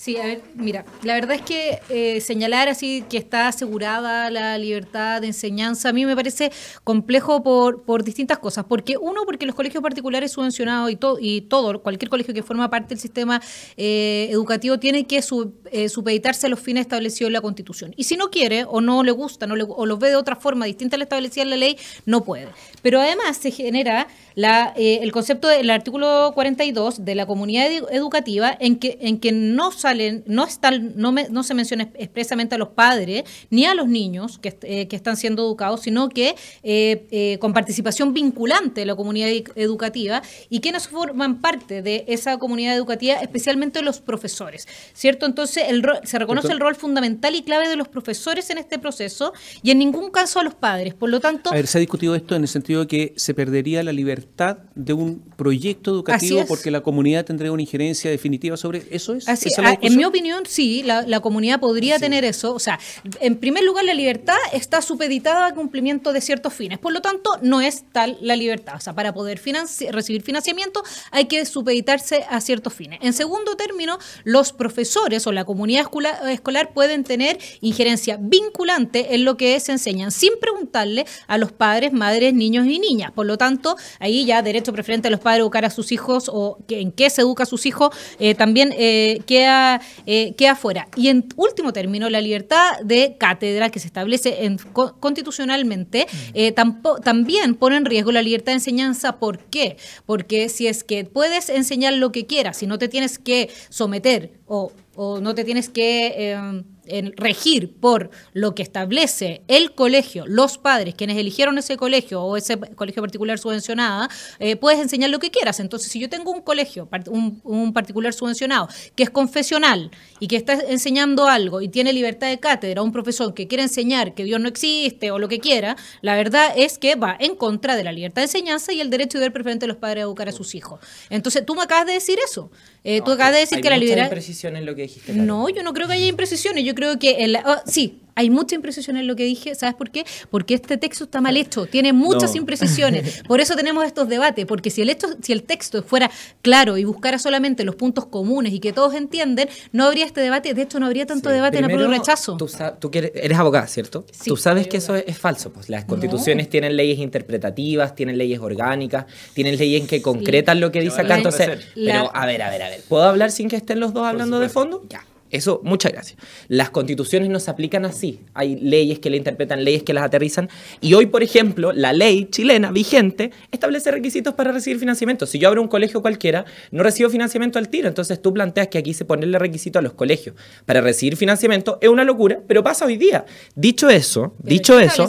Sí, a ver, mira, la verdad es que eh, señalar así que está asegurada la libertad de enseñanza a mí me parece complejo por, por distintas cosas. Porque uno, porque los colegios particulares subvencionados y, todo y todo, cualquier colegio que forma parte del sistema eh, educativo tiene que eh, supeditarse a los fines establecidos en la Constitución. Y si no quiere o no le gusta no le, o los ve de otra forma distinta a la establecida en la ley, no puede. Pero además se genera la, el concepto del artículo 42 de la comunidad educativa en que, en que no se no, están, no, se menciona expresamente a los padres ni a los niños que, eh, están siendo educados, sino que eh, eh, con participación vinculante de la comunidad educativa y quienes forman parte de esa comunidad educativa, especialmente los profesores, ¿cierto? Entonces el se reconoce el rol fundamental y clave de los profesores en este proceso y en ningún caso a los padres. Por lo tanto... A ver, se ha discutido esto en el sentido de que se perdería la libertad de un proyecto educativo porque la comunidad tendría una injerencia definitiva sobre eso. Es, en mi opinión, sí, la, comunidad podría tener eso. O sea, en primer lugar, la libertad está supeditada a cumplimiento de ciertos fines. Por lo tanto, no es tal la libertad. O sea, para poder recibir financiamiento hay que supeditarse a ciertos fines. En segundo término, los profesores o la comunidad escolar pueden tener injerencia vinculante en lo que se enseñan, sin preguntarle a los padres, madres, niños y niñas. Por lo tanto, ahí ya derecho preferente a los padres educar a sus hijos o en qué se educa a sus hijos eh, también eh, queda eh, que afuera Y en último término, la libertad de cátedra que se establece constitucionalmente mm. eh, también pone en riesgo la libertad de enseñanza. ¿Por qué? Porque si es que puedes enseñar lo que quieras, si no te tienes que someter o, no te tienes que... Em, en regir por lo que establece el colegio, los padres, quienes eligieron ese colegio o ese colegio particular subvencionada, eh, puedes enseñar lo que quieras. Entonces, si yo tengo un colegio, un, particular subvencionado, que es confesional y que está enseñando algo y tiene libertad de cátedra, un profesor que quiere enseñar que Dios no existe o lo que quiera, la verdad es que va en contra de la libertad de enseñanza y el derecho de ver preferente a los padres a educar a sus hijos. Entonces, tú me acabas de decir eso. Eh, tú acabas de decir que la libertad... imprecisión en lo que dijiste. No, yo no creo que haya imprecisiones. Yo creo que... Oh, sí, hay mucha imprecisión en lo que dije. ¿Sabes por qué? Porque este texto está mal hecho, tiene muchas imprecisiones. Por eso tenemos estos debates, porque si el, hecho, si el texto fuera claro y buscara solamente los puntos comunes y que todos entienden, no habría este debate. De hecho, no habría tanto debate en el rechazo. Tú, eres abogada, ¿cierto? Sí, tú sabes que eso es, falso. Pues las constituciones tienen leyes interpretativas, tienen leyes orgánicas, tienen leyes que concretan lo que dice acá. Entonces, pero a ver, a ver, a ver. ¿Puedo hablar sin que estén los dos hablando de fondo? Ya. Eso, muchas gracias. Las constituciones no se aplican así. Hay leyes que le interpretan, leyes que las aterrizan. Y hoy, por ejemplo, la ley chilena vigente establece requisitos para recibir financiamiento. Si yo abro un colegio cualquiera, no recibo financiamiento al tiro. Entonces tú planteas que aquí se ponerle requisito a los colegios para recibir financiamiento. Es una locura, pero pasa hoy día. Dicho eso, dicho eso.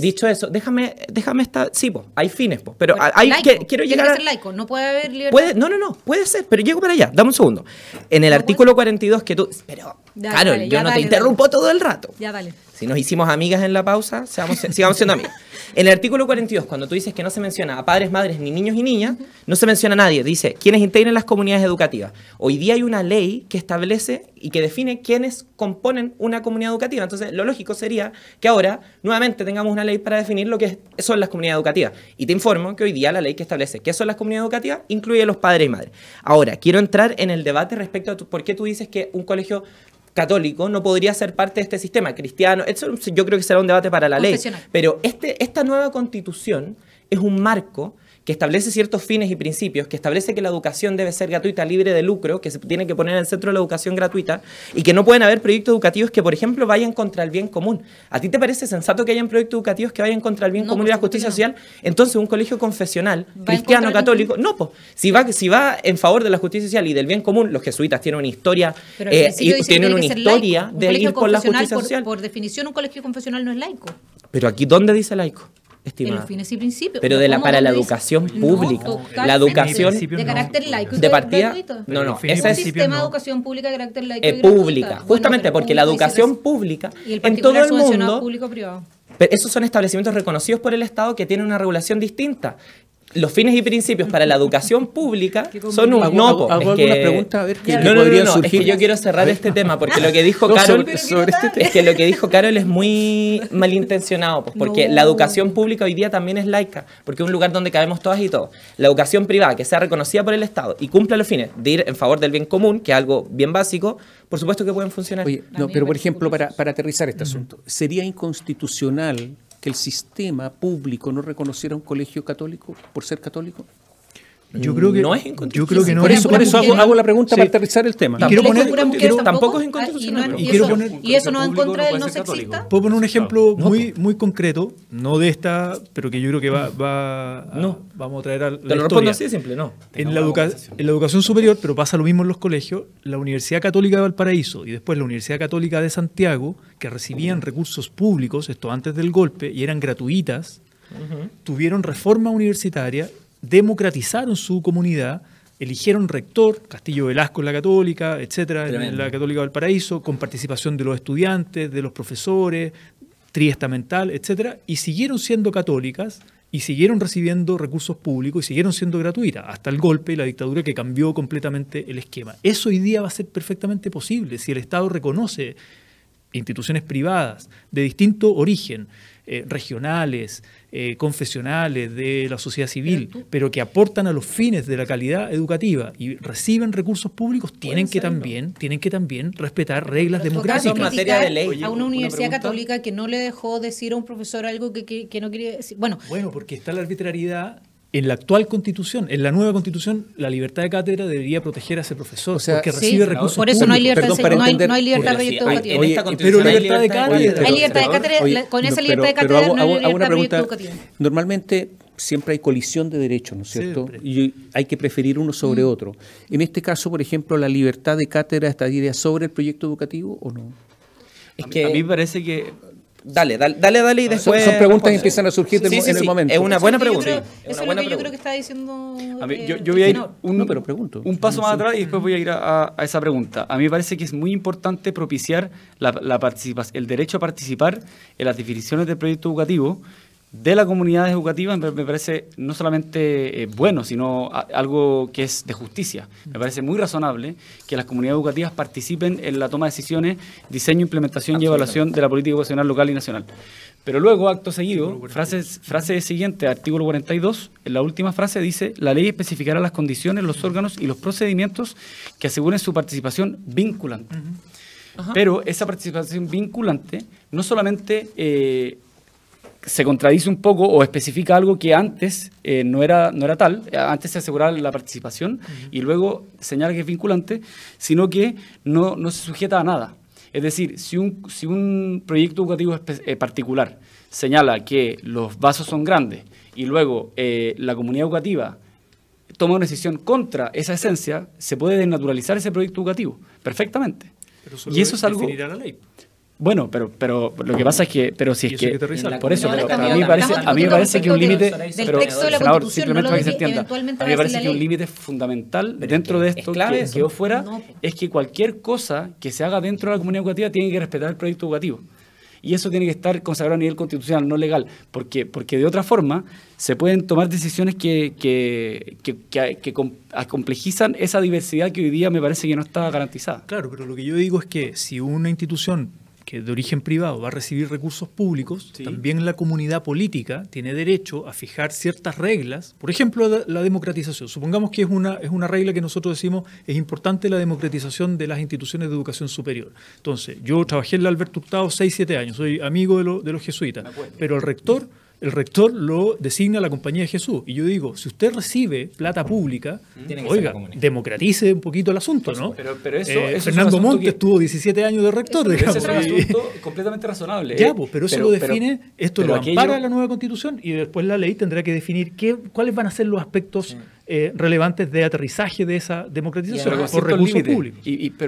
Dicho eso, déjame, déjame estar. Sí, pues hay fines, pues pero hay, que, quiero llegar. laico, no puede haber libertad. no, no, no, puede ser, pero llego para allá. Dame un segundo. En el artículo 42 pero, yo no te interrumpo todo el rato. Ya, dale. Si nos hicimos amigas en la pausa, sigamos siendo amigas. En el artículo 42, cuando tú dices que no se menciona a padres, madres, ni niños y niñas, no se menciona a nadie. Dice, quienes integran las comunidades educativas. Hoy día hay una ley que establece y que define quiénes componen una comunidad educativa. Entonces, lo lógico sería que ahora, nuevamente, tengamos una ley para definir lo que son las comunidades educativas. Y te informo que hoy día la ley que establece qué son las comunidades educativas incluye a los padres y madres. Ahora, quiero entrar en el debate respecto a por qué tú dices que un colegio católico no podría ser parte de este sistema cristiano. Eso yo creo que será un debate para la ley. Pero este, esta nueva constitución es un marco que establece ciertos fines y principios, que establece que la educación debe ser gratuita, libre de lucro, que se tiene que poner en el centro de la educación gratuita y que no pueden haber proyectos educativos que, por ejemplo, vayan contra el bien común. ¿A ti te parece sensato que hayan proyectos educativos que vayan contra el bien común y la justicia social? Entonces, un colegio confesional, cristiano, católico, no, pues, si va, si va en favor de la justicia social y del bien común, los jesuitas tienen una historia, eh, y tienen una historia de ir por la justicia social. Por definición, un colegio confesional no es laico. Pero aquí, ¿dónde dice laico? los y principios. Pero para la educación pública. la educación. De carácter laico. De partida. No, no. Ese es. El sistema de educación pública de carácter laico. Es pública. Justamente porque la educación pública. En todo el mundo. Pero esos son establecimientos reconocidos por el Estado que tienen una regulación distinta los fines y principios para la educación pública son un no hago, pregunta, a ver no, no, no, es que yo quiero cerrar este tema porque lo que dijo Carol este es que lo que dijo Carol es muy malintencionado porque la educación pública hoy día también es laica porque es un lugar donde cabemos todas y todos la educación privada que sea reconocida por el Estado y cumpla los fines de ir en favor del bien común que es algo bien básico por supuesto que pueden funcionar no, pero por ejemplo para, para aterrizar este asunto sería inconstitucional que el sistema público no reconociera un colegio católico por ser católico? Yo creo que no es Yo creo que no por eso, por eso hago, hago, la pregunta para aterrizar el tema. Y quiero poner, tampoco, es inconstitucional. Y, eso, y eso no va en contra del no, sexista. Puedo poner un ejemplo muy, pues. muy concreto, no de esta, pero que yo creo que va, a, vamos a traer a la Te lo historia. así de simple, no. En la, en la educación superior, pero pasa lo mismo en los colegios, la Universidad Católica de Valparaíso y después la Universidad Católica de Santiago, que recibían recursos públicos, esto antes del golpe, y eran gratuitas, tuvieron reforma universitaria democratizaron su comunidad, eligieron rector, Castillo Velasco en la Católica, etcétera, en la Católica Valparaíso, con participación de los estudiantes, de los profesores, triestamental, etcétera, y siguieron siendo católicas y siguieron recibiendo recursos públicos y siguieron siendo gratuitas, hasta el golpe y la dictadura que cambió completamente el esquema. Eso hoy día va a ser perfectamente posible si el Estado reconoce instituciones privadas de distinto origen, eh, regionales, eh, confesionales, de la sociedad civil, pero, que aportan a los fines de la calidad educativa y reciben recursos públicos, tienen que también, tienen que también respetar reglas democráticas. materia a una universidad católica que no le dejó decir a un profesor algo que, que, no quería decir. Bueno, bueno, porque está la arbitrariedad en la actual constitución, en la nueva constitución, la libertad de cátedra debería proteger a ese profesor, o sea, porque recibe recursos Por eso no hay libertad, no hay libertad de proyecto educativo. pero libertad de cátedra. libertad de cátedra, con esa libertad de cátedra no hay libertad de proyecto educativo. Normalmente siempre hay colisión de derechos, ¿no es cierto? Y hay que preferir uno sobre mm. otro. En este caso, por ejemplo, la libertad de cátedra estaría sobre el proyecto educativo o no? Es a, que, a mí parece que Dale, dale, dale, dale y después. Son, preguntas empiezan a surgir en el momento. Es una buena pregunta. Yo yo que estaba diciendo. yo, voy a ir un, pero pregunto. un paso más atrás y después voy a ir a, esa pregunta. A mí me parece que es muy importante propiciar la el derecho a participar en las definiciones del proyecto educativo de la comunidad educativa me parece no solamente eh, bueno, sino algo que es de justicia. Me parece muy razonable que las comunidades educativas participen en la toma de decisiones, diseño, implementación y evaluación de la política educacional local y nacional. Pero luego, acto seguido, frase, frase siguiente, artículo 42, en la última frase dice, la ley especificará las condiciones, los órganos y los procedimientos que aseguren su participación vinculante. Pero esa participación vinculante no solamente... Eh, se contradice un poco o especifica algo que antes eh, no, era, no era tal, antes se aseguraba la participación y luego señala que es vinculante, sino que no, se sujeta a nada. Es decir, si un, si un proyecto educativo eh, particular señala que los vasos son grandes y luego eh, la comunidad educativa toma una decisión contra esa esencia, se puede desnaturalizar ese proyecto educativo perfectamente. y eso es algo... Bueno, pero, pero lo que pasa es que, pero si es que, por eso, a mí me parece, que un límite, pero simplemente para que se entienda, a mí me parece que un límite fundamental dentro de esto que quedó fuera pues. es que cualquier cosa que se haga dentro de la comunidad educativa tiene que respetar el proyecto educativo. Y eso tiene que estar consagrado a nivel constitucional, no legal, porque, porque de otra forma se pueden tomar decisiones que, que, que, que complejizan esa diversidad que hoy día me parece que no está garantizada. Claro, pero lo que yo digo es que si una institución que de origen privado va a recibir recursos públicos, también la comunidad política tiene derecho a fijar ciertas reglas, por ejemplo, la, democratización. Supongamos que es una, es una regla que nosotros decimos es importante la democratización de las instituciones de educación superior. Entonces, yo trabajé en la Alberto Hurtado seis, siete años, soy amigo de los jesuitas, pero el rector el rector lo designa la Compañía de Jesús. Y yo digo, si usted recibe plata pública, oiga, democratice un poquito el asunto, ¿no? Eh, Fernando Montes tuvo 17 años de rector, Ese es un asunto completamente razonable. Pues, pero eso lo define, esto lo ampara la nueva constitución y después la ley tendrá que definir qué, cuáles van a ser los aspectos... Eh, relevantes de aterrizaje de esa democratización por recursos públicos.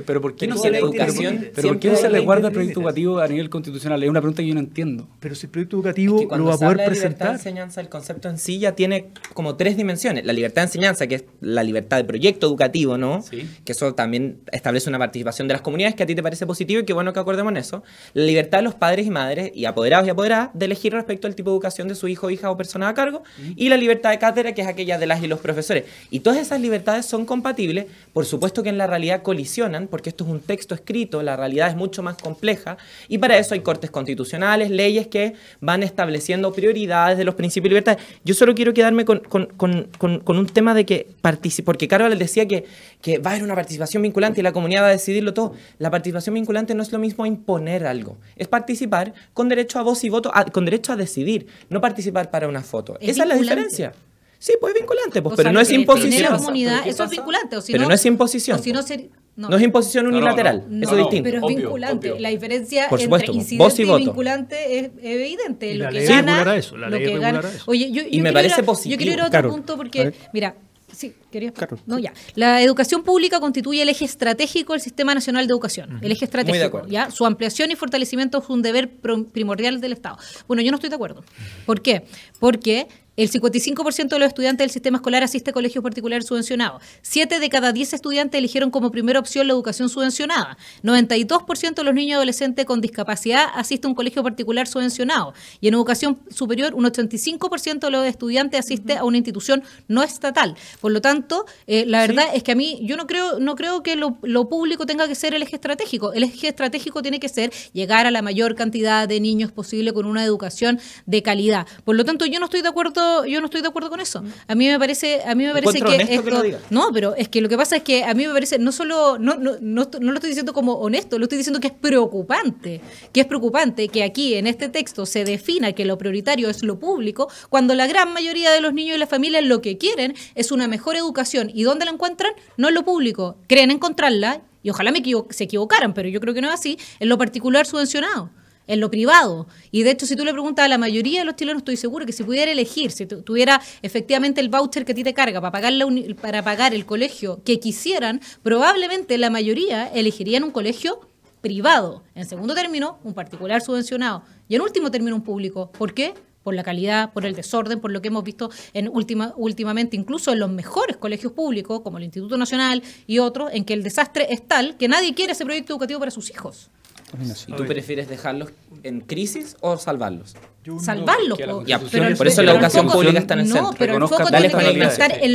pero, ¿por qué no se, les le guarda el proyecto educativo a nivel constitucional? Es una pregunta que yo no entiendo. Pero si el proyecto educativo lo va a poder presentar. La libertad de enseñanza, el concepto en sí ya tiene como tres dimensiones. La libertad de enseñanza, que es la libertad de proyecto educativo, ¿no? Que eso también establece una participación de las comunidades que a ti te parece positivo y que bueno que acordemos en eso. La libertad de los padres y madres y apoderados y apoderadas de elegir respecto al tipo de educación de su hijo, hija o persona a cargo. Y la libertad de cátedra, que es aquella de las y los profesores y todas esas libertades son compatibles, por supuesto que en la realidad colisionan, porque esto es un texto escrito, la realidad es mucho más compleja, y para eso hay cortes constitucionales, leyes que van estableciendo prioridades de los principios de libertad. Yo solo quiero quedarme con, un tema de que porque Carol decía que, va a haber una participación vinculante y la comunidad va a decidirlo todo. La participación vinculante no es lo mismo imponer algo, es participar con derecho a voz y voto, con derecho a decidir, no participar para una foto. Esa es la diferencia. Sí, pues es vinculante, pues, pero no es imposición. eso es vinculante. O pero pues. no, es imposición. no, es imposición unilateral, eso es distinto. Pero es vinculante. La diferencia entre incidente y, vinculante es evidente. lo que gana, lo que gana. Oye, yo, yo y me parece positivo. Yo quiero ir a otro punto porque, mira, Sí, quería... No, ya. La educación pública constituye el eje estratégico del Sistema Nacional de Educación. El eje estratégico. ¿ya? Su ampliación y fortalecimiento es un deber primordial del Estado. Bueno, yo no estoy de acuerdo. ¿Por qué? Porque el 55% de los estudiantes del sistema escolar asiste a colegios particulares subvencionados. Siete de cada diez estudiantes eligieron como primera opción la educación subvencionada. 92% de los niños y adolescentes con discapacidad asiste a un colegio particular subvencionado. Y en educación superior, un 85% de los estudiantes asiste a una institución no estatal. Por lo tanto, eh, la verdad es que a mí yo no creo, no creo que lo público tenga que ser el eje estratégico. El eje estratégico tiene que ser llegar a la mayor cantidad de niños posible con una educación de calidad. Por lo tanto, yo no estoy de acuerdo yo no estoy de acuerdo con eso. Mm. A mí me parece, a mí me parece que, no, pero es que lo que pasa es que a mí me parece no solo no, no, no, lo estoy diciendo como honesto, lo estoy diciendo que es preocupante, que es preocupante que aquí en este texto se defina que lo prioritario es lo público, cuando la gran mayoría de los niños y las familias lo que quieren es una mejor educación y dónde la encuentran no es lo público, creen encontrarla y ojalá me se equivocaran, pero yo creo que no es así, en lo particular subvencionado en lo privado. Y de hecho, si tú le preguntas a la mayoría de los chilenos, estoy seguro que si pudiera elegir, si tuviera efectivamente el voucher que a ti te carga para pagar, para pagar el colegio que quisieran, probablemente la mayoría elegirían un colegio privado. En segundo término, un particular subvencionado. Y en último término, un público. ¿Por qué? por la calidad, por el desorden, por lo que hemos visto en última, últimamente, incluso en los mejores colegios públicos, como el Instituto Nacional y otros, en que el desastre es tal que nadie quiere ese proyecto educativo para sus hijos. ¿Y tú prefieres dejarlos en crisis o salvarlos? salvarlos. por eso la educación pública está en el no, Pero el foco tiene que estar en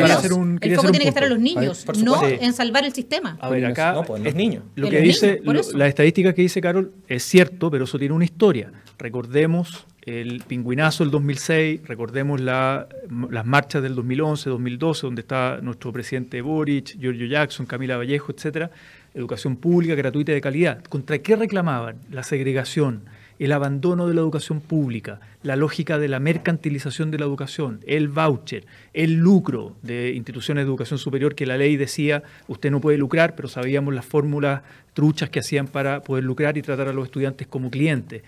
los niños. el foco tiene que estar en los niños, no en salvar el sistema. A ver, acá pues es niños. Lo que dice, la estadística que dice Carol es cierto, pero eso tiene una historia. Recordemos el pingüinazo del 2006, recordemos las marchas del 2011, 2012, donde está nuestro presidente Boric, Giorgio Jackson, Camila Vallejo, etcétera educación pública, gratuita y de calidad. ¿Contra qué reclamaban? La segregación, el abandono de la educación pública, la lógica de la mercantilización de la educación, el voucher, el lucro de instituciones de educación superior que la ley decía usted no puede lucrar, pero sabíamos las fórmulas truchas que hacían para poder lucrar y tratar a los estudiantes como clientes.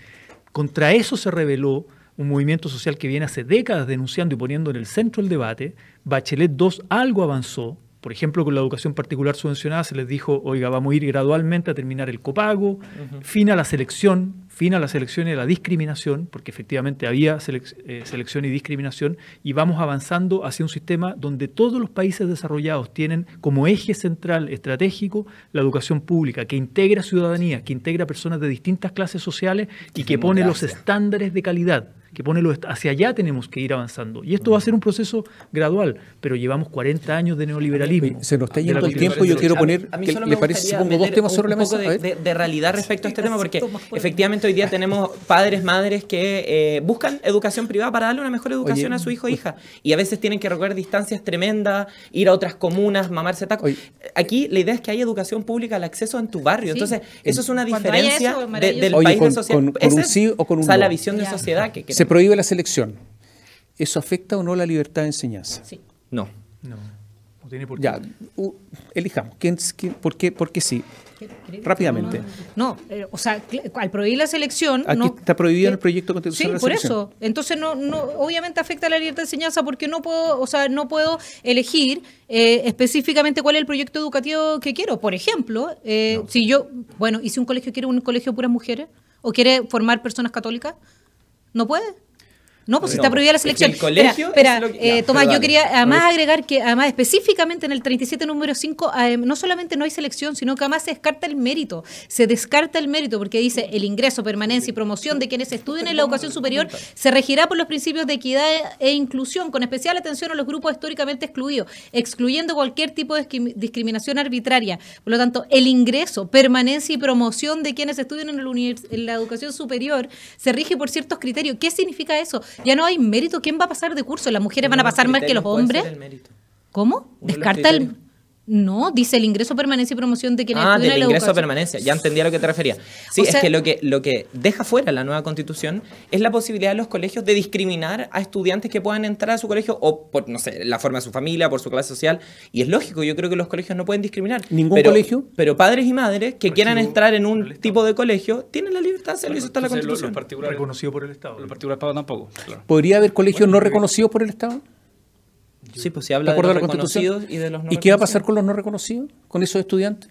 Contra eso se reveló un movimiento social que viene hace décadas denunciando y poniendo en el centro el debate. Bachelet II algo avanzó, por ejemplo, con la educación particular subvencionada se les dijo, oiga, vamos a ir gradualmente a terminar el copago, fin a la selección, fin a la selección y a la discriminación, porque efectivamente había eh, selección y discriminación, y vamos avanzando hacia un sistema donde todos los países desarrollados tienen como eje central estratégico la educación pública, que integra ciudadanía, que integra personas de distintas clases sociales y que pone los estándares de calidad que hacia allá tenemos que ir avanzando. Y esto va a ser un proceso gradual, pero llevamos 40 años de neoliberalismo. Se nos está yendo el tiempo, yo quiero poner, parece sobre la de, realidad respecto a este tema, porque efectivamente hoy día tenemos padres, madres que eh, buscan educación privada para darle una mejor educación a su hijo e o hija, y a veces tienen que recorrer distancias tremendas, ir a otras comunas, mamarse tacos. Aquí la idea es que hay educación pública al acceso en tu barrio, entonces eso es una diferencia del país con, de sociedad. o con un la visión de sociedad que, que se prohíbe la selección. ¿Eso afecta o no la libertad de enseñanza? Sí. No. No. no tiene por qué. Ya, elijamos. ¿Quién, por, qué, sí? Rápidamente. No, eh, o sea, al prohibir la selección. Aquí está prohibido el proyecto constitucional. Sí, por eso. Entonces, no, no, obviamente afecta la libertad de enseñanza porque no puedo, o sea, no puedo elegir eh, específicamente cuál es el proyecto educativo que quiero. Por ejemplo, eh, si yo, bueno, hice un colegio, ¿quiere un colegio de puras mujeres o quiere formar personas católicas, no puede. No, pues está prohibida la selección. El colegio espera, Tomás, yo quería además agregar que además específicamente en el 37 número 5 no solamente no hay selección, sino que además se descarta el mérito. Se descarta el mérito porque dice el ingreso, permanencia y promoción de quienes estudian en la educación superior se regirá por los principios de equidad e inclusión, con especial atención a los grupos históricamente excluidos, excluyendo cualquier tipo de discriminación arbitraria. Por lo tanto, el ingreso, permanencia y promoción de quienes estudian en la educación superior se rige por ciertos criterios. ¿Qué significa eso? Ya no hay mérito. ¿Quién va a pasar de curso? ¿Las mujeres van a pasar más que los hombres? ¿Cómo? ¿Descarta el, no, dice el ingreso permanencia y promoción de quienes ah, del ingreso permanencia. ya entendía a lo que te refería. Sí, es que lo que lo que deja fuera la nueva Constitución es la posibilidad de los colegios de discriminar a estudiantes que puedan entrar a su colegio o por no sé, la forma de su familia, por su clase social, y es lógico, yo creo que los colegios no pueden discriminar. Ningún colegio, pero padres y madres que quieran entrar en un tipo de colegio tienen la libertad de hacerlo, eso está la Constitución. Los, particulares por el Estado. Los particulares tampoco. ¿Podría haber colegios no reconocidos por el Estado? Sí, pues se habla de, los reconocidos y de los no ¿Y qué va a pasar con los no reconocidos? ¿Con esos estudiantes?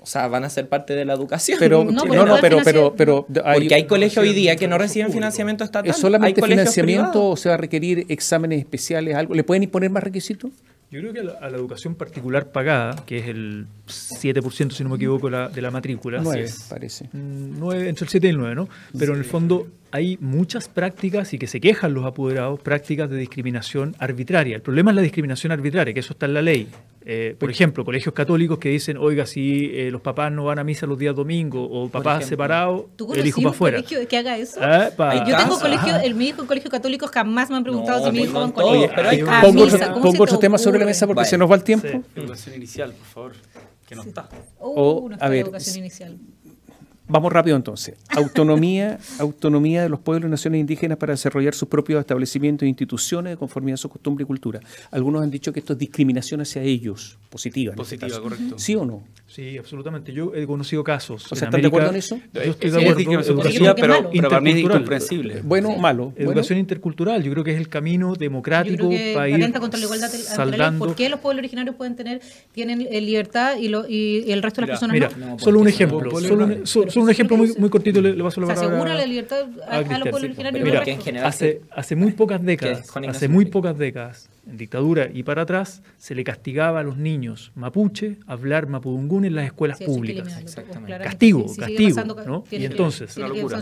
O sea, van a ser parte de la educación. Pero, no, no, pero, pero, Porque hay colegios hoy día que no reciben financiamiento estatal. ¿Es solamente financiamiento o se va a requerir exámenes especiales? algo ¿Le pueden imponer más requisitos? Yo creo que a la educación particular pagada, que es el 7%, si no me equivoco, la, de la matrícula. 9, parece. Mm, entre el 7 y el 9, ¿no? Pero en el fondo hay muchas prácticas y que se quejan los apoderados, prácticas de discriminación arbitraria. El problema es la discriminación arbitraria, que eso está en la ley. Eh, por pues- ejemplo, colegios católicos que dicen, oiga, si eh, los papás no van a misa los días domingos o papás separados, el hijo va afuera. que haga eso? Ah, yo tengo ah. colegio, el, mi hijo colegio católico jamás me han preguntado si mi hijo va en colegio. Pongo otro, tema sobre la mesa porque se nos va el tiempo. inicial, por favor que no está. o, una está a ver, inicial. Vamos rápido entonces. Autonomía, autonomía de los pueblos y naciones indígenas para desarrollar sus propios establecimientos e instituciones de conformidad a su costumbre y cultura. Algunos han dicho que esto es discriminación hacia ellos, positiva. Positiva, correcto. ¿Sí o no? Sí, absolutamente. Yo he conocido casos. O sea, ¿Están de acuerdo en eso? Yo estoy de acuerdo. Es educación, pero, es Bueno malo. Educación intercultural, yo creo que es el camino democrático para ir saldando. ¿Por qué los pueblos originarios pueden tener tienen eh, libertad y, el resto de las personas no? solo un ejemplo. Solo e, solo, solo un ejemplo muy, muy cortito le, le paso la palabra. Se asegura a, la libertad a, a, a los pueblos originarios. Mira, hace, hace muy pocas décadas, hace muy pocas décadas, en dictadura y para atrás, se le castigaba a los niños mapuche hablar mapudungún en las escuelas públicas. Castigo, castigo. Y entonces,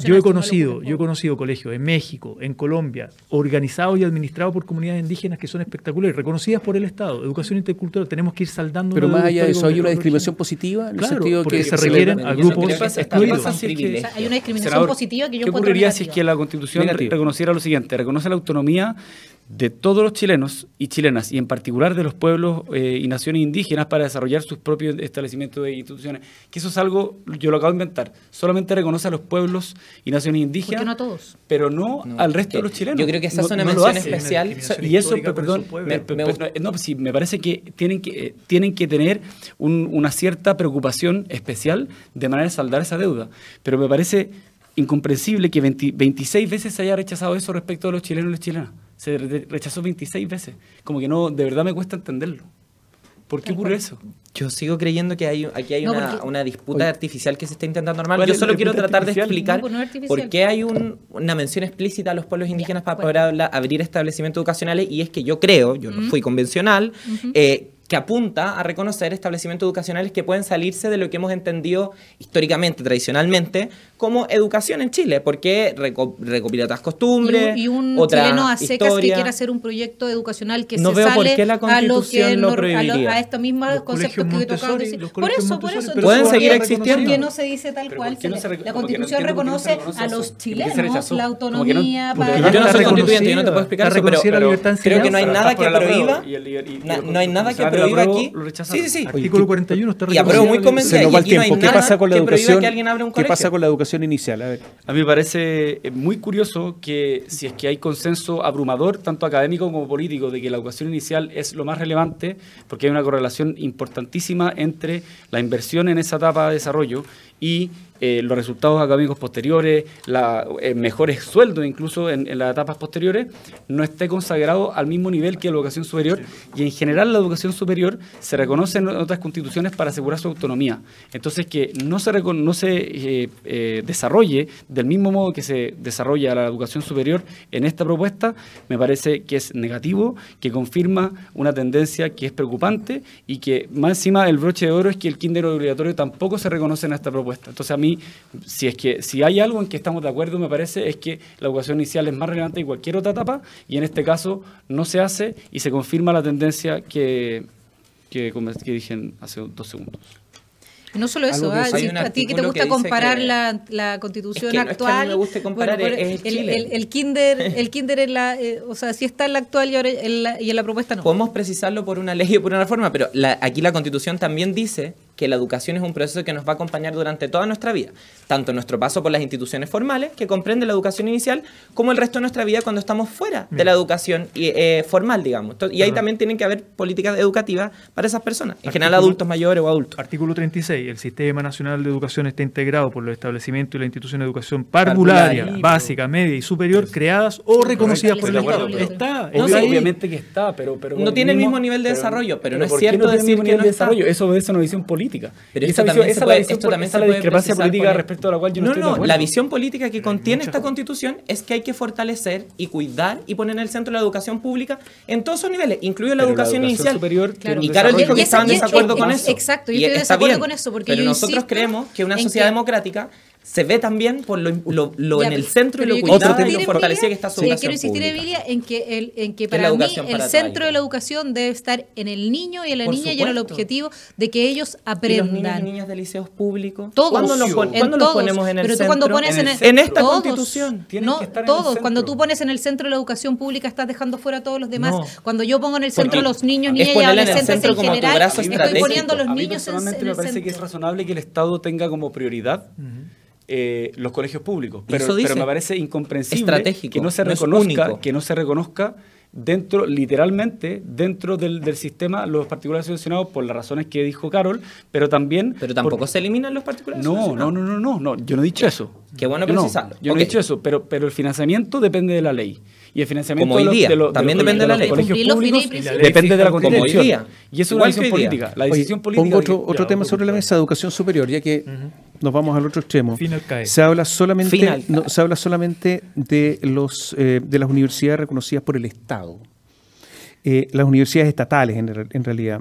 yo he conocido, yo he conocido colegios en México, en Colombia, organizados y administrados por comunidades indígenas que son espectaculares, reconocidas por el Estado. Educación intercultural, tenemos que ir saldando. Pero más allá de eso, ¿hay una discriminación positiva? claro, que se refieren a grupos hay una discriminación positiva que yo ¿Qué ocurriría si es que la Constitución reconociera lo siguiente? Reconoce la autonomía de todos los chilenos y chilenas, y en particular de los pueblos eh, y naciones indígenas, para desarrollar sus propios establecimientos e instituciones. Que eso es algo, yo lo acabo de inventar, solamente reconoce a los pueblos y naciones indígenas, a todos? pero no, al resto de los eh, chilenos. Yo creo que esa es una mención especial. Y eso, perdón, me, no, pues me parece que tienen que, tienen que tener una cierta preocupación especial de manera de saldar esa deuda. Pero me parece incomprensible que 26 veces se haya rechazado eso respecto a los chilenos y las chilenas se rechazó 26 veces. Como que no, de verdad me cuesta entenderlo. ¿Por qué ocurre eso? Yo sigo creyendo que hay, aquí hay una, disputa artificial que se está intentando armar. Yo solo quiero tratar de explicar pues por qué hay una mención explícita a los pueblos indígenas para poder abrir establecimientos educacionales y es que yo creo, yo no fui convencional, eh, que apunta a reconocer establecimientos educacionales que pueden salirse de lo que hemos entendido históricamente, tradicionalmente, como educación en Chile, porque recopila otras costumbres. Y un, y chileno a que quiera hacer un proyecto educacional que no se veo sale la Constitución a lo que a, a estos mismos conceptos que he tocado decir. Por eso, por eso. Pueden seguir existiendo. no se dice tal cual. la Constitución reconoce, a los chilenos la autonomía. Para yo no soy constituyente, yo no te puedo explicar pero, creo que no hay nada que prohíba. No hay nada que prohíba aquí. Sí, sí, sí. Artículo 41 está Y apruebo muy convencido. ¿Qué pasa con la educación? ¿Qué pasa con la educación? inicial. A, a mí me parece eh, muy curioso que si es que hay consenso abrumador, tanto académico como político, de que la educación inicial es lo más relevante, porque hay una correlación importantísima entre la inversión en esa etapa de desarrollo y eh, los resultados académicos posteriores, la, eh, mejores sueldos incluso en, las etapas posteriores, no esté consagrado al mismo nivel que la educación superior. Y en general la educación superior se reconoce en otras constituciones para asegurar su autonomía. Entonces que no se, eh, desarrolle del mismo modo que se desarrolla la educación superior en esta propuesta, me parece que es negativo, que confirma una tendencia que es preocupante y que más encima el broche de oro es que el kinder obligatorio tampoco se reconoce en esta propuesta. Entonces a mí si es que si hay algo en que estamos de acuerdo, me parece, es que la educación inicial es más relevante que cualquier otra etapa y en este caso no se hace y se confirma la tendencia que, que, dije hace dos segundos. No solo eso, ¿ah? a ti que te gusta comparar la, la, constitución actual. el, kinder, el kinder la, eh, o sea, si está en la actual y, en la, propuesta no. Podemos precisarlo por una ley o por una reforma, pero aquí la constitución también dice que la educación es un proceso que nos va a acompañar durante toda nuestra vida, tanto nuestro paso por las instituciones formales, que comprende la educación inicial, como el resto de nuestra vida cuando estamos fuera de la educación eh, formal, digamos. y ahí también tienen que haber políticas educativas para esas personas, en general adultos mayores o adultos. Artículo 36. El Sistema Nacional de Educación está integrado por los establecimientos y la institución de educación parvularia, básica, media y superior, creadas o reconocidas por el Estado. Está, no, obviamente que está, pero... no tiene el mismo nivel de desarrollo, pero, no es cierto decir que no está. Desarrollo? Eso es una visión política pero esa visión, puede, la discrepancia política respecto a la cual yo no, no estoy No, la visión política que contiene esta constitución es que hay que fortalecer y cuidar y poner en el centro la educación pública en todos sus niveles, incluido la, educación, inicial. Superior, claro. Y Carol dijo que estaban en desacuerdo con eso. Exacto, yo estoy de desacuerdo con eso. porque Pero nosotros creemos que una sociedad democrática se ve también por lo, en el centro y lo cuidado y lo fortalecida que está su educación Quiero insistir, Emilia, en que, el, en que para mí el centro de la educación debe estar en el niño y en la niña y en el objetivo de que ellos aprendan. Y los niños niñas de liceos públicos. Todos. ¿Cuándo, los ponemos en el centro? en, esta constitución. No, que estar todos. En cuando tú pones en el centro la educación pública estás dejando fuera a todos los demás. Cuando yo pongo en el centro los niños, niñas y adolescentes en general, estoy poniendo los niños en el centro. me parece que es razonable que el Estado tenga como prioridad eh, los colegios públicos. Pero, me parece incomprensible que no se reconozca, que no se reconozca dentro, literalmente, dentro del, del, sistema los particulares seleccionados por las razones que dijo Carol, pero también... Pero tampoco se eliminan los particulares no, No, no, no, no, yo no he dicho eso. Qué bueno yo No, yo no he dicho eso, pero, pero el financiamiento depende de la ley. Y el financiamiento también depende de, la ley. colegios depende de la Constitución. Y eso es una decisión política. pongo otro, tema sobre la mesa, educación superior, ya que nos vamos al otro extremo. Se habla solamente, se habla solamente de, los, eh, de las universidades reconocidas por el Estado. Eh, las universidades estatales, en, realidad.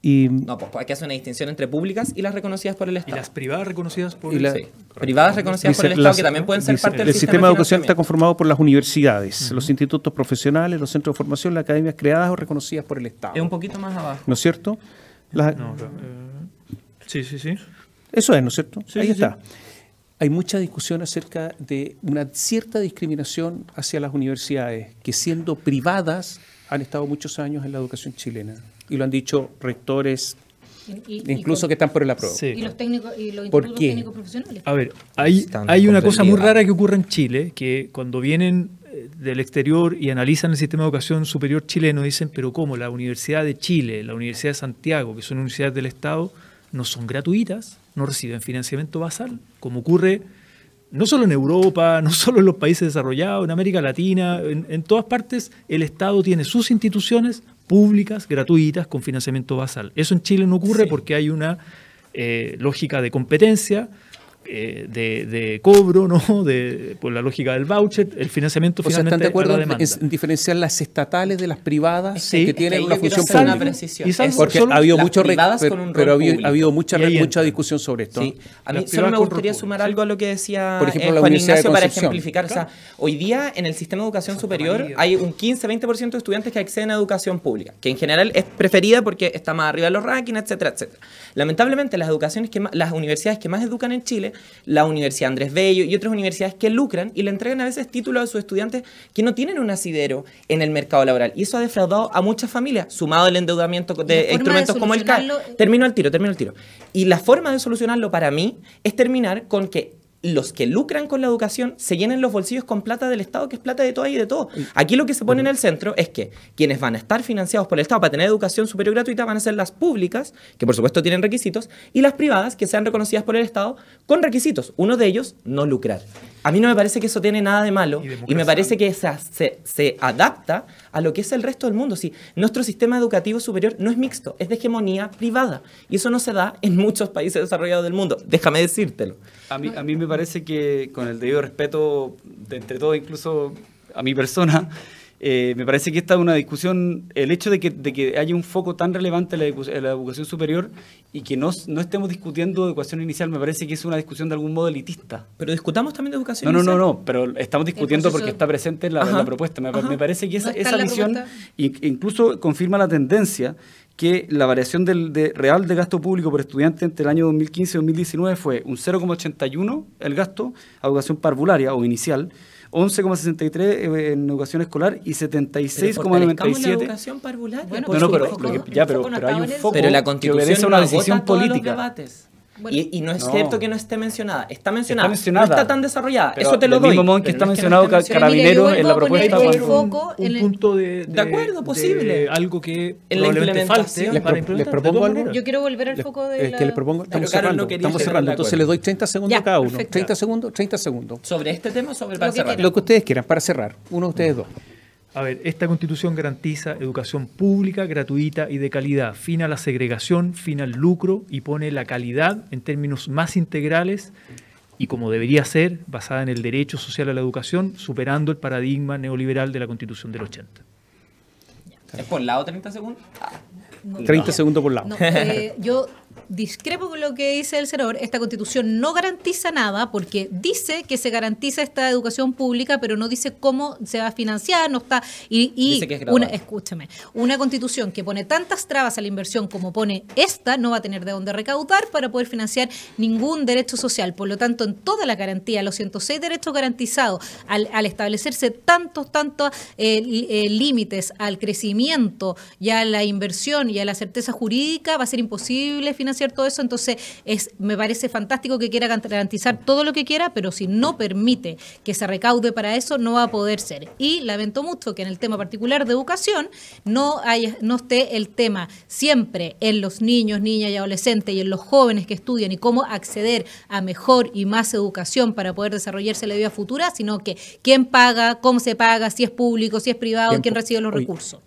Y, no, pues hay pues, que hacer una distinción entre públicas y las reconocidas por el Estado. Y las privadas reconocidas por el Estado. privadas reconocidas por el Estado, que también pueden ser parte del el sistema, de educación está conformado por las universidades, los institutos profesionales, los centros de formación, las academias creadas o reconocidas por el Estado. Es un poquito más abajo. ¿No es cierto? Eh, sí, sí, sí. Eso es, ¿no es cierto? Ahí está. Hay mucha discusión acerca de una cierta discriminación hacia las universidades, que siendo privadas han estado muchos años en la educación chilena. Y lo han dicho rectores, incluso que están por la prueba Y los técnicos y los técnicos profesionales. A ver, hay, hay una cosa muy rara que ocurre en Chile, que cuando vienen eh, del exterior y analizan el sistema de educación superior chileno, dicen, pero ¿cómo? La Universidad de Chile, la Universidad de Santiago, que son universidades del Estado, no son gratuitas no reciben financiamiento basal, como ocurre no solo en Europa, no solo en los países desarrollados, en América Latina, en, todas partes el Estado tiene sus instituciones públicas, gratuitas, con financiamiento basal. Eso en Chile no ocurre porque hay una eh, lógica de competencia, eh, de, cobro, ¿no? De, por la lógica del voucher, el financiamiento finalmente ¿están de acuerdo en diferenciar las estatales de las privadas que tienen una función pública? precisión. porque ha habido mucho pero, pero ha habido, mucha mucha discusión sobre esto. A mí solo me gustaría sumar algo a lo que decía eh, Juan Ignacio para ejemplificar. O sea, hoy día en el sistema de educación superior hay un 15-20% de estudiantes que acceden a educación pública, que en general es preferida porque está más arriba de los rankings, etcétera, etcétera. Lamentablemente las educaciones que las universidades que más educan en Chile la Universidad Andrés Bello y otras universidades que lucran y le entregan a veces títulos a sus estudiantes que no tienen un asidero en el mercado laboral. Y eso ha defraudado a muchas familias, sumado el endeudamiento de instrumentos como el CAR. Eh, termino el tiro, termino el tiro. Y la forma de solucionarlo para mí es terminar con que los que lucran con la educación se llenen los bolsillos con plata del Estado, que es plata de todo y de todo. Mm. Aquí lo que se pone en el centro es que quienes van a estar financiados por el Estado para tener educación superior gratuita van a ser las públicas, que por supuesto tienen requisitos, y las privadas, que sean reconocidas por el Estado con requisitos. Uno de ellos, no lucrar. A mí no me parece que eso tiene nada de malo y, me parece que se, se, adapta a lo que es el resto del mundo. Si nuestro sistema educativo superior no es mixto, es de hegemonía privada y eso no se da en muchos países desarrollados del mundo. Déjame decírtelo. A mí, a mí me parece que con el debido respeto de entre todo incluso a mi persona, eh, me parece que esta es una discusión, el hecho de que, haya un foco tan relevante en la, educación superior y que no, estemos discutiendo educación inicial, me parece que es una discusión de algún modo elitista. Pero discutamos también de educación no, inicial. No, no, no, pero estamos discutiendo porque está presente la, propuesta. Me, parece que esa, visión incluso confirma la tendencia que la variación real de gasto público por estudiante entre el año 2015 y 2019 fue un 0,81 el gasto a educación parvularia o inicial, 11,63 eh, en educación escolar y 76,97. educación parvularia? Bueno, pero, hay un foco la que obedece a una decisión política y, y, no es cierto que no esté mencionada. Está mencionada. Está No está tan desarrollada. Eso te lo doy. mismo modo que está mencionado es que Carabineros en la propuesta. Un, en el... punto de, de, acuerdo posible. algo que en la implementación. Les, para les propongo algo. Yo quiero volver al foco de. Es la... que les propongo. Estamos cerrando. estamos cerrando. Entonces les doy 30 segundos a cada uno. 30 segundos, 30 segundos. ¿Sobre este tema sobre Lo que ustedes quieran, para cerrar. Uno, ustedes mm. dos. A ver, esta constitución garantiza educación pública, gratuita y de calidad, fin a la segregación, fin al lucro y pone la calidad en términos más integrales y como debería ser, basada en el derecho social a la educación, superando el paradigma neoliberal de la Constitución del 80. ¿Es por lado 30 segundos? 30 ah, segundos por lado. No, eh, yo discrepo con lo que dice el senador. Esta constitución no garantiza nada porque dice que se garantiza esta educación pública, pero no dice cómo se va a financiar, no está. Y, una, escúchame, una constitución que pone tantas trabas a la inversión como pone esta, no va a tener de dónde recaudar para poder financiar ningún derecho social. Por lo tanto, en toda la garantía, los 106 derechos garantizados, al, establecerse tantos, tantos eh, eh, límites al crecimiento y a la inversión y a la certeza jurídica, va a ser imposible financiar cierto?, eso. Entonces, es, me parece fantástico que quiera garantizar todo lo que quiera, pero si no permite que se recaude para eso, no va a poder ser. Y lamento mucho que en el tema particular de educación no, hay no esté el tema siempre en los niños, niñas y adolescentes y en los jóvenes que estudian y cómo acceder a mejor y más educación para poder desarrollarse la vida futura, sino que quién paga, cómo se paga, si es público, si es privado, quién, recibe los recursos.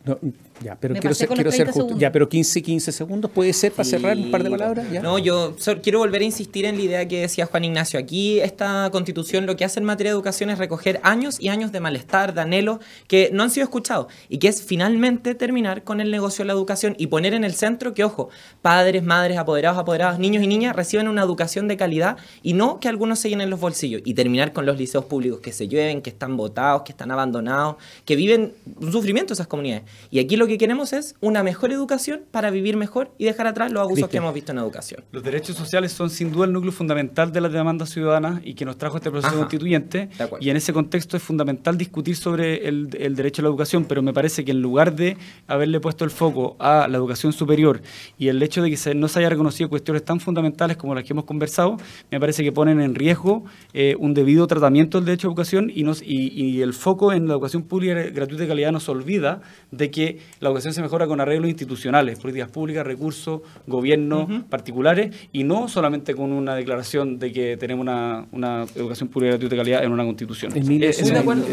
Ya, pero quiero ser, quiero Ya, pero 15, 15 segundos puede ser para cerrar un par de palabras. No, yo quiero volver a insistir en la idea que decía Juan Ignacio. Aquí esta constitución lo que hace en materia de educación es recoger años y años de malestar, de anhelos que no han sido escuchados y que es finalmente terminar con el negocio de la educación y poner en el centro que, ojo, padres, madres, apoderados, apoderados, niños y niñas reciben una educación de calidad y no que algunos se llenen los bolsillos y terminar con los liceos públicos que se llueven, que están botados, que están abandonados, que viven un sufrimiento esas comunidades. Y aquí lo que que queremos es una mejor educación para vivir mejor y dejar atrás los abusos que hemos visto en educación. Los derechos sociales son sin duda el núcleo fundamental de las demandas ciudadanas y que nos trajo este proceso constituyente. Y en ese contexto es fundamental discutir sobre el, derecho a la educación, pero me parece que en lugar de haberle puesto el foco a la educación superior y el hecho de que no se haya reconocido cuestiones tan fundamentales como las que hemos conversado, me parece que ponen en riesgo eh, un debido tratamiento del derecho a la educación y, nos, y el foco en la educación pública gratuita de calidad nos olvida de que la educación se mejora con arreglos institucionales, políticas públicas, recursos, gobiernos particulares, y no solamente con una declaración de que tenemos una, una educación pública de calidad en una constitución. me,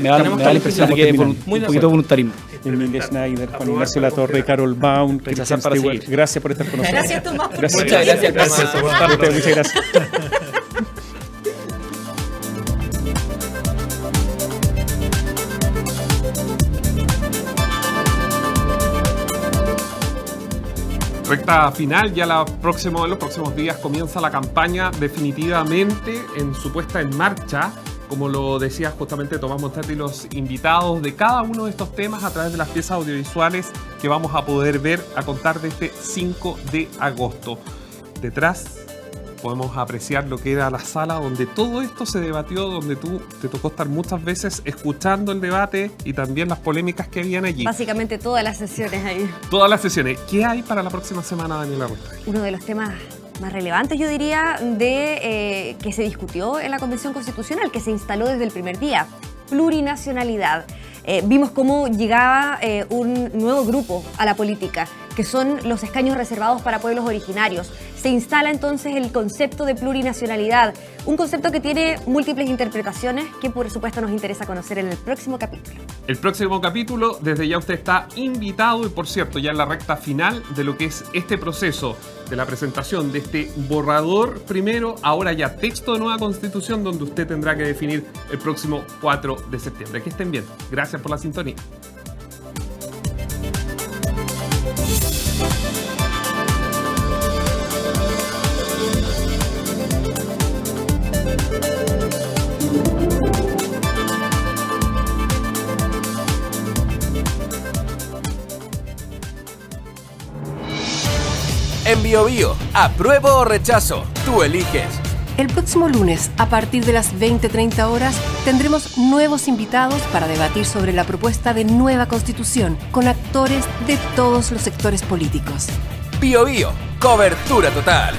da, la impresión de que es un, poquito voluntarismo. Schneider, Juan Ignacio La Torre, Carol Baum, gracias por estar con nosotros. Gracias, Tomás. Gracias, gracias. Muchas gracias. recta final, ya la próximo, en los próximos días comienza la campaña definitivamente en su puesta en marcha. Como lo decía justamente Tomás Montati, los invitados de cada uno de estos temas a través de las piezas audiovisuales que vamos a poder ver a contar de este 5 de agosto. Detrás podemos apreciar lo que era la sala donde todo esto se debatió, donde tú te tocó estar muchas veces escuchando el debate y también las polémicas que habían allí. Básicamente todas las sesiones ahí. Todas las sesiones. ¿Qué hay para la próxima semana, Daniela Ruiz? Uno de los temas más relevantes, yo diría, de eh, que se discutió en la Convención Constitucional, que se instaló desde el primer día, plurinacionalidad. Eh, vimos cómo llegaba eh, un nuevo grupo a la política, que son los escaños reservados para pueblos originarios. Se instala entonces el concepto de plurinacionalidad, un concepto que tiene múltiples interpretaciones que por supuesto nos interesa conocer en el próximo capítulo. El próximo capítulo, desde ya usted está invitado y por cierto ya en la recta final de lo que es este proceso de la presentación de este borrador primero, ahora ya texto de nueva constitución donde usted tendrá que definir el próximo 4 de septiembre. Que estén bien. Gracias por la sintonía. Envío Bio, apruebo o rechazo, tú eliges. El próximo lunes, a partir de las 20.30 horas, tendremos nuevos invitados para debatir sobre la propuesta de nueva constitución con actores de todos los sectores políticos. Bio Bio, cobertura total.